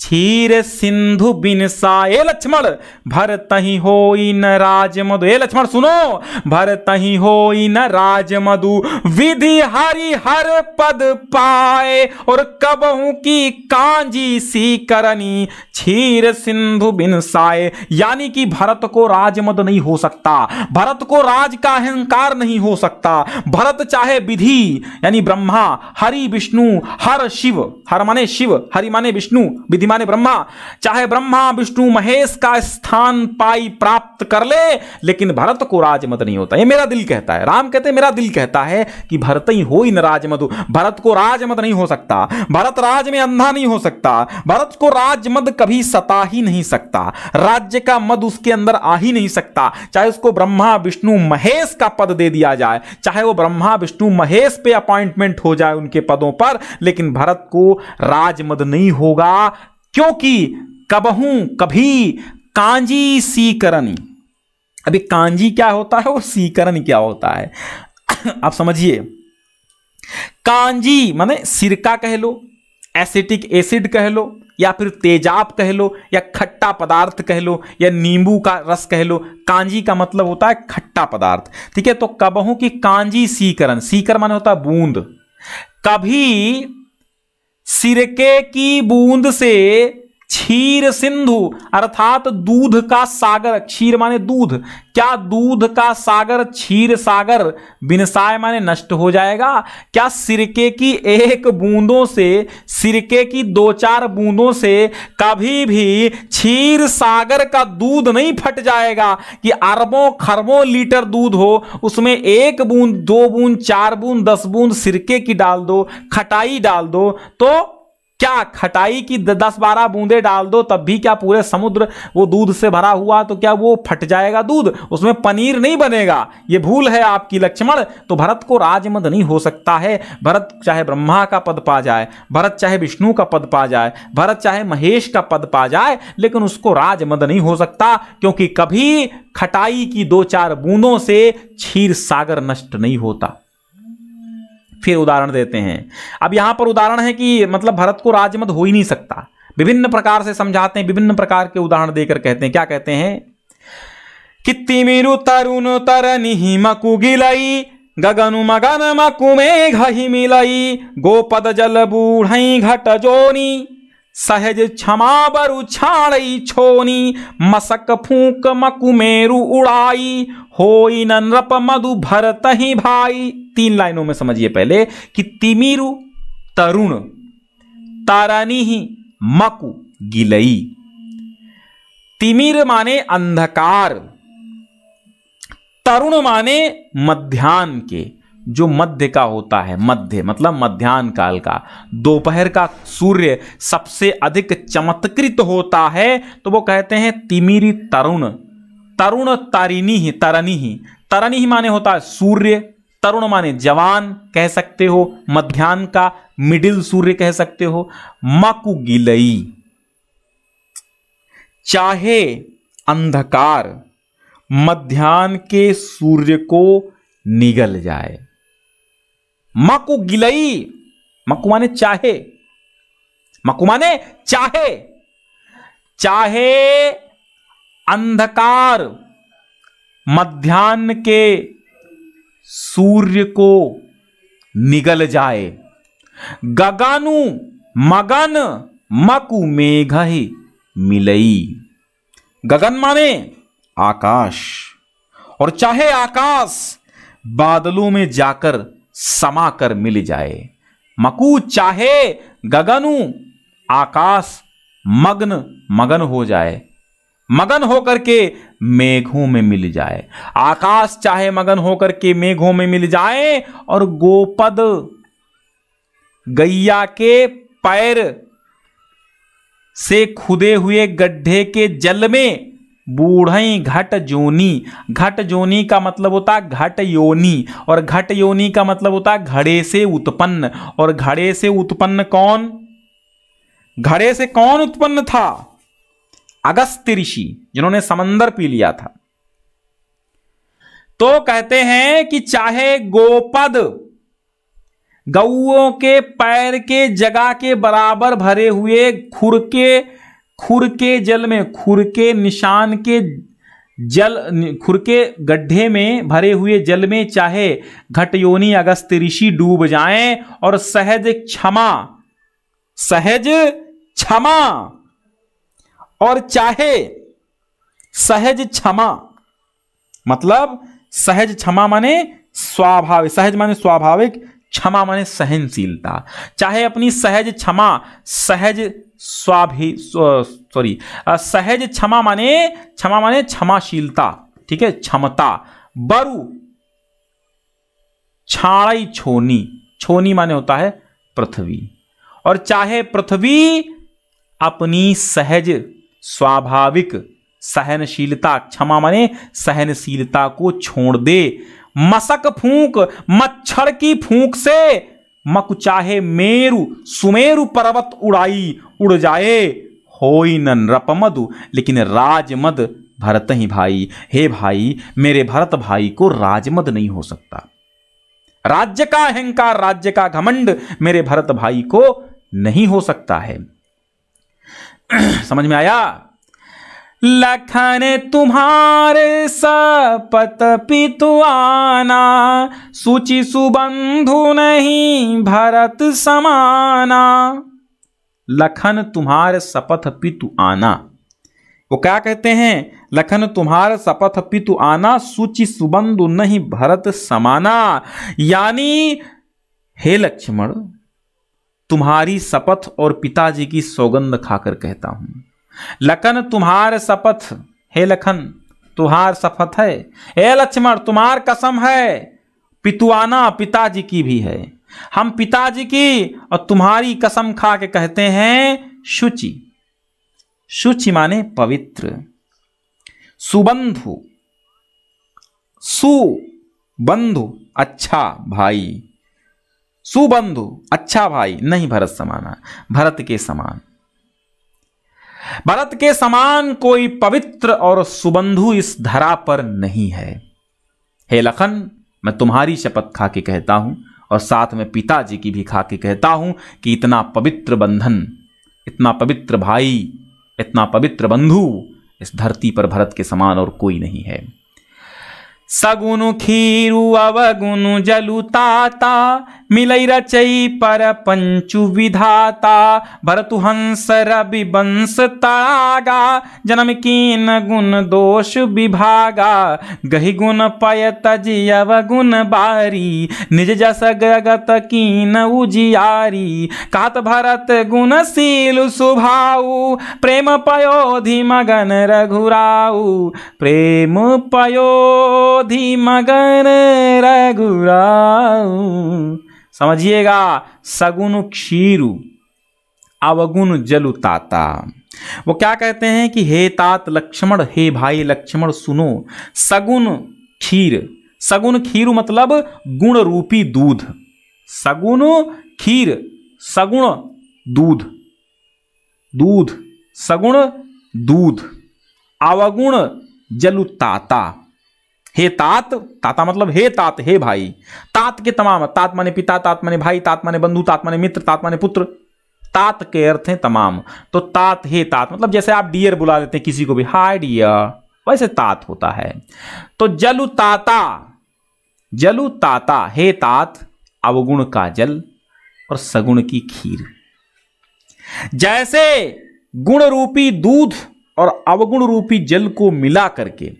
क्षीर सिंधु बिन ए लक्ष्मण भर तही हो न राज मधु ए लक्ष्मण सुनो भर तही हो न राज मधु विधि हरि हर पद पाए और कबहू की कांजी सी करनी क्षीर सिंधु बिनसाए यानी कि भरत को राजमद नहीं हो सकता भरत को राज का अहंकार नहीं हो सकता भरत चाहे विधि यानी ब्रह्मा हरि विष्णु हर शिव हर माने शिव हरि माने विष्णु विधि माने ब्रह्मा चाहे ब्रह्मा विष्णु महेश का स्थान पाई प्राप्त कर ले लेकिन भरत को राजमत नहीं होता ये मेरा दिल कहता है राम कहते मेरा दिल कहता है कि भरत ही हो ही न राजमत भरत को राजमत नहीं हो सकता भरत राज में अंधा नहीं हो सकता भरत को राजमद कभी सता ही नहीं सकता राज्य का मद उसके अंदर आ ही नहीं सकता चाहे उसको ब्रह्मा विष्णु महेश का पद दे दिया जाए चाहे वो ब्रह्मा विष्णु महेश पे अपॉइंटमेंट हो जाए उनके पदों पर लेकिन भरत को राजमद नहीं होगा क्योंकि कबहू कभी कांजी सीकरण अभी कांजी क्या होता है और सीकरण क्या होता है *coughs* आप समझिए कांजी माने सिरका कह लो एसिटिक एसिड कह लो या फिर तेजाब कह लो या खट्टा पदार्थ कह लो या नींबू का रस कह लो कांजी का मतलब होता है खट्टा पदार्थ ठीक है तो कबहू की कांजी सीकरण सीकर माने होता है बूंद कभी सिरके की बूंद से क्षीर सिंधु अर्थात दूध का सागर क्षीर माने दूध क्या दूध का सागर क्षीर सागर बिनसाय माने नष्ट हो जाएगा क्या सिरके की एक बूंदों से सिरके की दो चार बूंदों से कभी भी क्षीर सागर का दूध नहीं फट जाएगा कि अरबों खरबों लीटर दूध हो उसमें एक बूंद दो बूंद चार बूंद दस बूंद सिरके की डाल दो खटाई डाल दो तो क्या खटाई की दस बारह बूंदे डाल दो तब भी क्या पूरे समुद्र वो दूध से भरा हुआ तो क्या वो फट जाएगा दूध उसमें पनीर नहीं बनेगा ये भूल है आपकी लक्ष्मण तो भरत को राजमद नहीं हो सकता है भरत चाहे ब्रह्मा का पद पा जाए भरत चाहे विष्णु का पद पा जाए भरत चाहे महेश का पद पा जाए लेकिन उसको राजमद नहीं हो सकता क्योंकि कभी खटाई की दो चार बूंदों से क्षीर सागर नष्ट नहीं होता फिर उदाहरण देते हैं अब यहाँ पर उदाहरण है कि मतलब भरत को राजमत हो ही नहीं सकता विभिन्न प्रकार से समझाते हैं विभिन्न प्रकार के उदाहरण देकर कहते हैं क्या कहते हैं कि तिमिरु तरुण तरनिहि मकुगिलई गगन मगन मकुमे घहि मिलई गोपद जल बूढ़ घट जोनी सहज क्षमाबरु छाणई छोनी मसक फूक मकुमेरु उड़ाई हो नृप मधु भरत ही भाई तीन लाइनों में समझिए पहले कि तिमिरु तरुण तारानी ही मकु गिलई तिमिर माने अंधकार तरुण माने मध्यान्ह के जो मध्य का होता है मध्य मतलब मध्यान्ह काल का दोपहर का सूर्य सबसे अधिक चमत्कृत होता है तो वो कहते हैं तिमिरी तरुण तरुण तारिणी ही तरणी ही तरणी ही माने होता है सूर्य तरुण माने जवान कह सकते हो मध्यान्ह का मिडिल सूर्य कह सकते हो मकु गिलई चाहे अंधकार मध्यान्ह के सूर्य को निगल जाए मकु गिलई मकुमा माने चाहे मकुमा माने चाहे चाहे अंधकार मध्यान्ह के सूर्य को निगल जाए गगानु मगन मकु मेघ मिलई गगन माने आकाश और चाहे आकाश बादलों में जाकर समा कर मिल जाए मकू चाहे गगनु आकाश मग्न मगन हो जाए मगन होकर के मेघों में मिल जाए आकाश चाहे मगन होकर के मेघों में मिल जाए और गोपद गैया के पैर से खुदे हुए गड्ढे के जल में बूढ़ई घट जोनी घट जोनी का मतलब होता है घट योनी और घट योनी का मतलब होता है घड़े से उत्पन्न और घड़े से उत्पन्न कौन घड़े से कौन उत्पन्न था अगस्त ऋषि जिन्होंने समंदर पी लिया था तो कहते हैं कि चाहे गोपद गऊ के पैर के जगह के बराबर भरे हुए खुर के खुर के जल में खुर के निशान के जल खुर के गड्ढे में भरे हुए जल में चाहे घटयोनी अगस्त ऋषि डूब जाएं और सहज क्षमा सहज क्षमा और चाहे सहज क्षमा मतलब सहज क्षमा माने स्वाभाविक सहज माने स्वाभाविक क्षमा माने सहनशीलता चाहे अपनी सहज क्षमा सहज स्वाभि सॉरी सहज क्षमा माने क्षमा माने क्षमाशीलता ठीक है क्षमता बरु छाड़ई छोनी छोनी माने होता है पृथ्वी और चाहे पृथ्वी अपनी सहज स्वाभाविक सहनशीलता क्षमा माने सहनशीलता को छोड़ दे मसक फूंक मच्छर की फूंक से मक चाहे मेरु सुमेरु पर्वत उड़ाई उड़ जाए हो न नृपमधु लेकिन राजमद भरत ही भाई हे भाई मेरे भरत भाई को राजमद नहीं हो सकता राज्य का अहंकार राज्य का घमंड मेरे भरत भाई को नहीं हो सकता है *clears throat* समझ में आया लखन तुम्हारे सपत पितुआना सुचि सुबंधु नहीं भरत समाना लखन तुम्हार शपथ पितु आना वो क्या कहते हैं लखन तुम्हार शपथ पितु आना सूचि सुबंधु नहीं भरत समाना यानी हे लक्ष्मण तुम्हारी शपथ और पिताजी की सौगंध खाकर कहता हूं लखन तुम्हार शपथ हे लखन तुम्हार शपथ है हे लक्ष्मण तुम्हार कसम है पितुआना पिताजी की भी है हम पिताजी की और तुम्हारी कसम खा के कहते हैं शुचि शुचि माने पवित्र सुबंधु सुबंधु अच्छा भाई सुबंधु अच्छा भाई नहीं भरत समाना भरत के समान भरत के समान कोई पवित्र और सुबंधु इस धरा पर नहीं है हे लखन मैं तुम्हारी शपथ खा के कहता हूं और साथ में पिताजी की भी खा के कहता हूं कि इतना पवित्र बंधन इतना पवित्र भाई इतना पवित्र बंधु इस धरती पर भरत के समान और कोई नहीं है सगुन खीरु जलु जलुताता मिलई रचई पर पंचु विधाता हंस रवि वंश तागा जन्म कीन गुण दोष विभागा गही गुण पय तव गुण बारी निज जस गगत कीन उजियारी कात भरत गुणशील सुभाऊ प्रेम पयोधि मगन रघुराऊ प्रेम पयोधि मगन रघुराऊ समझिएगा सगुन क्षीरु अवगुण जलु ताता वो क्या कहते हैं कि हे तात लक्ष्मण हे भाई लक्ष्मण सुनो सगुन खीर सगुन खीर मतलब गुण रूपी दूध सगुन खीर सगुण दूध दूध सगुण दूध अवगुण जलुताता हे तात ताता मतलब हे तात हे भाई तात के तमाम तात माने पिता तात माने भाई तात माने बंधु तात माने मित्र तात माने पुत्र तात के अर्थ हैं तमाम तो तात हे तात मतलब जैसे आप डियर बुला देते हैं किसी को भी हाय डियर वैसे तात होता है तो जलु ताता जलु ताता हे तात अवगुण का जल और सगुण की खीर जैसे गुण रूपी दूध और अवगुण रूपी जल को मिला करके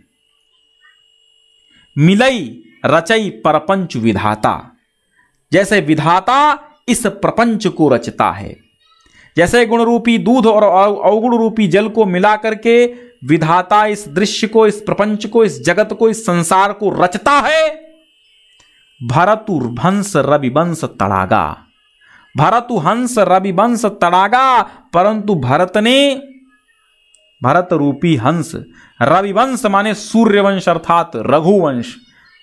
मिलई रचई परपंच विधाता जैसे विधाता इस प्रपंच को रचता है जैसे गुण रूपी दूध और अवगुण रूपी जल को मिलाकर के विधाता इस दृश्य को इस प्रपंच को इस जगत को इस संसार को रचता है भरतुर्भंस रविवंश तड़ागा भरतु हंस रविवंश तड़ागा परंतु भरत ने भरत रूपी हंस रविवंश माने सूर्यवंश अर्थात रघुवंश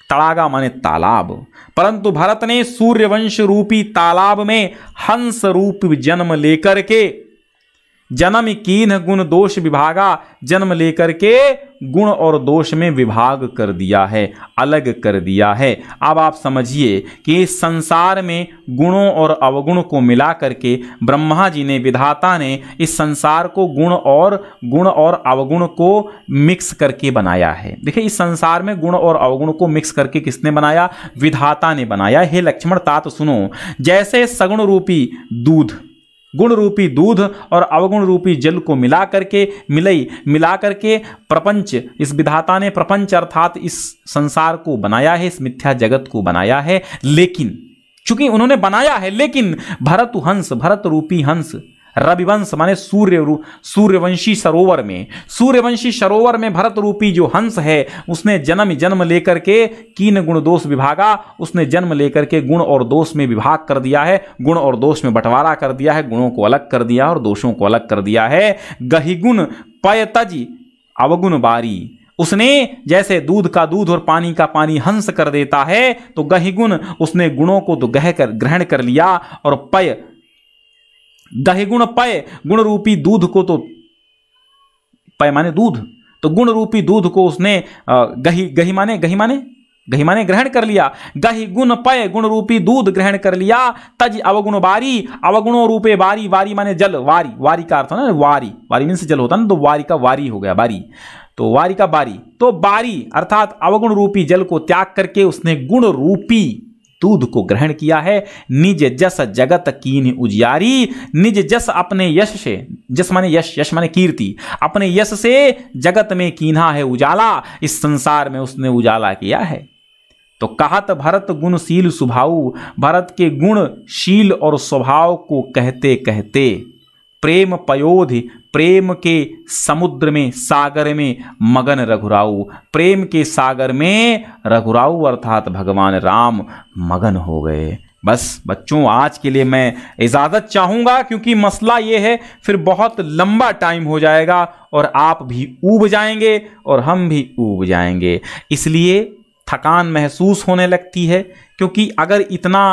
तड़ागा माने तालाब परंतु भरत ने सूर्यवंश रूपी तालाब में हंस रूप जन्म लेकर के जन्म कीन गुण दोष विभागा जन्म लेकर के गुण और दोष में विभाग कर दिया है अलग कर दिया है अब आप समझिए कि इस संसार में गुणों और अवगुण को मिला करके ब्रह्मा जी ने विधाता ने इस संसार को गुण और गुण और अवगुण को मिक्स करके बनाया है देखिए इस संसार में गुण और अवगुण को मिक्स करके किसने बनाया विधाता ने बनाया हे लक्ष्मण तात सुनो जैसे सगुण रूपी दूध गुण रूपी दूध और अवगुण रूपी जल को मिला करके मिलई मिला करके प्रपंच इस विधाता ने प्रपंच अर्थात इस संसार को बनाया है इस मिथ्या जगत को बनाया है लेकिन चूंकि उन्होंने बनाया है लेकिन भरत हंस भरत रूपी हंस रविवंश माने सूर्य सूर्यवंशी सरोवर में सूर्यवंशी सरोवर में भरत रूपी जो हंस है उसने जन्म जन्म लेकर के कीन गुण दोष विभागा उसने जन्म लेकर के गुण और दोष में विभाग कर दिया है गुण और दोष में बंटवारा कर दिया है गुणों को अलग कर दिया और दोषों को अलग कर दिया है गहिगुण पयतज अवगुण बारी उसने जैसे दूध का दूध और पानी का पानी हंस कर देता है तो गहिगुण उसने गुणों को तो गह कर ग्रहण कर लिया और पय गुण पय गुण रूपी दूध को तो पय माने दूध तो गुण रूपी दूध को उसने गही गही माने गही माने गही माने ग्रहण कर लिया गही गुण पय गुण रूपी दूध ग्रहण कर लिया तज अवगुण बारी अवगुणों रूपे बारी वारी माने जल वारी वारी का अर्थ ना वारी वारी मीन से जल होता ना तो वारी का वारी हो गया बारी तो वारी का बारी तो बारी अर्थात अवगुण रूपी जल को त्याग करके उसने गुण रूपी दूध को ग्रहण किया है निज जस जगत कीन उजियारी निज जस अपने यश से जस माने यश यश माने कीर्ति अपने यश से जगत में कीन्हा है उजाला इस संसार में उसने उजाला किया है तो कहत भरत गुणशील स्वभाव भरत के गुणशील और स्वभाव को कहते कहते प्रेम पयोधि प्रेम के समुद्र में सागर में मगन रघुराऊ प्रेम के सागर में रघुराऊ अर्थात भगवान राम मगन हो गए बस बच्चों आज के लिए मैं इजाज़त चाहूँगा क्योंकि मसला ये है फिर बहुत लंबा टाइम हो जाएगा और आप भी ऊब जाएंगे और हम भी ऊब जाएंगे इसलिए थकान महसूस होने लगती है क्योंकि अगर इतना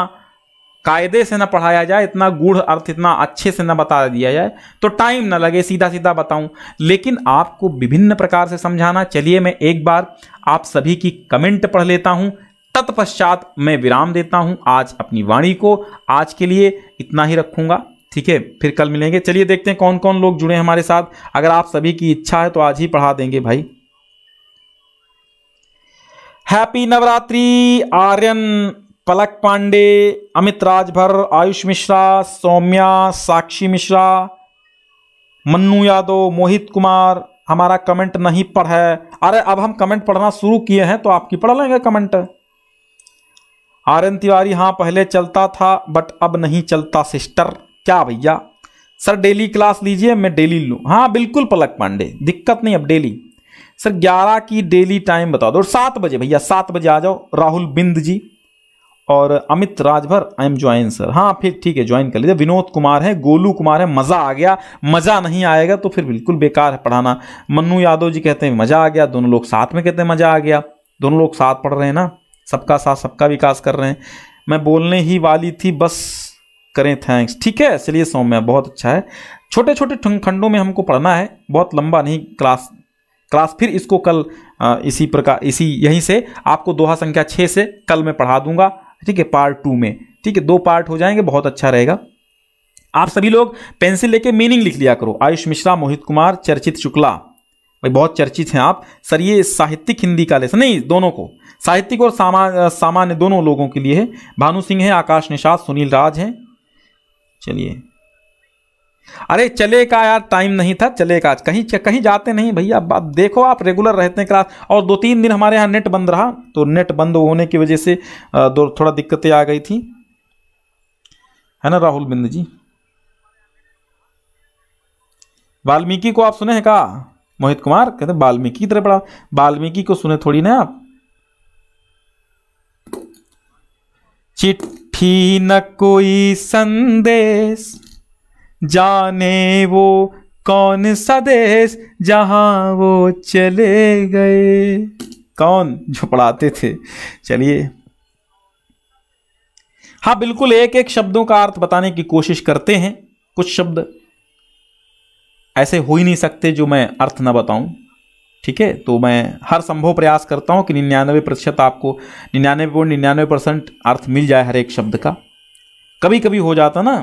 कायदे से ना पढ़ाया जाए इतना गूढ़ अर्थ इतना अच्छे से ना बता दिया जाए तो टाइम ना लगे सीधा सीधा बताऊं लेकिन आपको विभिन्न प्रकार से समझाना चलिए मैं एक बार आप सभी की कमेंट पढ़ लेता हूं तत्पश्चात मैं विराम देता हूं आज अपनी वाणी को आज के लिए इतना ही रखूंगा ठीक है फिर कल मिलेंगे चलिए देखते हैं कौन कौन लोग जुड़े हैं हमारे साथ अगर आप सभी की इच्छा है तो आज ही पढ़ा देंगे भाई हैप्पी नवरात्रि आर्यन पलक पांडे अमित राजभर आयुष मिश्रा सौम्या साक्षी मिश्रा मन्नू यादव मोहित कुमार हमारा कमेंट नहीं पढ़ा है अरे अब हम कमेंट पढ़ना शुरू किए हैं तो आपकी पढ़ लेंगे कमेंट आर एन तिवारी हाँ पहले चलता था बट अब नहीं चलता सिस्टर क्या भैया सर डेली क्लास लीजिए मैं डेली लूँ हाँ बिल्कुल पलक पांडे दिक्कत नहीं अब डेली सर ग्यारह की डेली टाइम बता दो और सात बजे भैया सात बजे आ जाओ राहुल बिंद जी और Amit Rajbhar I am join sir हाँ फिर ठीक है ज्वाइन कर लीजिए विनोद कुमार है गोलू कुमार है मज़ा आ गया मज़ा नहीं आएगा तो फिर बिल्कुल बेकार है पढ़ाना मन्नू यादव जी कहते हैं मज़ा आ गया दोनों लोग साथ में कहते हैं मज़ा आ गया दोनों लोग साथ पढ़ रहे हैं ना सबका साथ सबका विकास कर रहे हैं मैं बोलने ही वाली थी बस करें थैंक्स ठीक है चलिए सौम्य बहुत अच्छा है छोटे छोटे खंडों में हमको पढ़ना है बहुत लंबा नहीं क्लास क्लास फिर इसको कल इसी प्रकार इसी यहीं से आपको दोहा संख्या छः से कल मैं पढ़ा दूंगा ठीक है पार्ट टू में ठीक है दो पार्ट हो जाएंगे बहुत अच्छा रहेगा आप सभी लोग पेंसिल लेके मीनिंग लिख लिया करो आयुष मिश्रा मोहित कुमार चर्चित शुक्ला भाई बहुत चर्चित हैं आप सर ये साहित्यिक हिंदी का लेसन नहीं दोनों को साहित्यिक और सामा सामान्य दोनों लोगों के लिए है भानु सिंह है आकाश निषाद सुनील राज हैं चलिए अरे चले का यार टाइम नहीं था चले का कहीं कहीं जाते नहीं भैया आप देखो आप रेगुलर रहते हैं क्लास और दो तीन दिन हमारे यहाँ नेट बंद रहा तो नेट बंद होने की वजह से दो थोड़ा दिक्कतें आ गई थी है ना राहुल बिंद जी वाल्मीकि को आप सुने हैं का मोहित कुमार कहते वाल्मीकि की तरह बड़ा वाल्मीकि को सुने थोड़ी ना आप चिट्ठी न कोई संदेश जाने वो कौन सा देश जहाँ वो चले गए कौन जो पढ़ाते थे चलिए हाँ बिल्कुल एक एक शब्दों का अर्थ बताने की कोशिश करते हैं कुछ शब्द ऐसे हो ही नहीं सकते जो मैं अर्थ ना बताऊं ठीक है तो मैं हर संभव प्रयास करता हूं कि निन्यानवे प्रतिशत आपको निन्यानवे पॉइंट निन्यानवे परसेंट अर्थ मिल जाए हर एक शब्द का कभी कभी हो जाता ना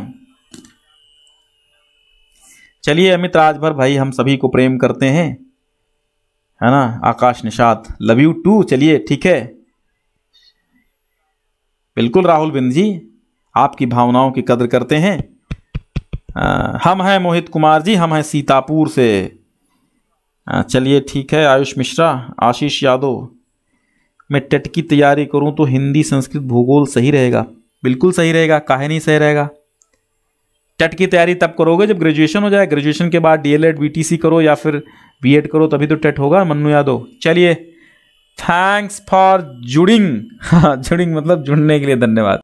चलिए अमित राजभर भाई हम सभी को प्रेम करते हैं है ना Akash Nishad love you too चलिए ठीक है बिल्कुल राहुल बिंद जी आपकी भावनाओं की कदर करते हैं आ, हम हैं मोहित कुमार जी हम हैं सीतापुर से चलिए ठीक है आयुष मिश्रा आशीष यादव मैं टेट की तैयारी करूं तो हिंदी संस्कृत भूगोल सही रहेगा बिल्कुल सही रहेगा काहे नहीं सही रहेगा टेट की तैयारी तब करोगे जब ग्रेजुएशन हो जाए ग्रेजुएशन के बाद डी एल करो या फिर बी करो तभी तो टेट होगा मन्नू यादव चलिए थैंक्स फॉर जुड़िंग हाँ जुड़िंग मतलब जुड़ने के लिए धन्यवाद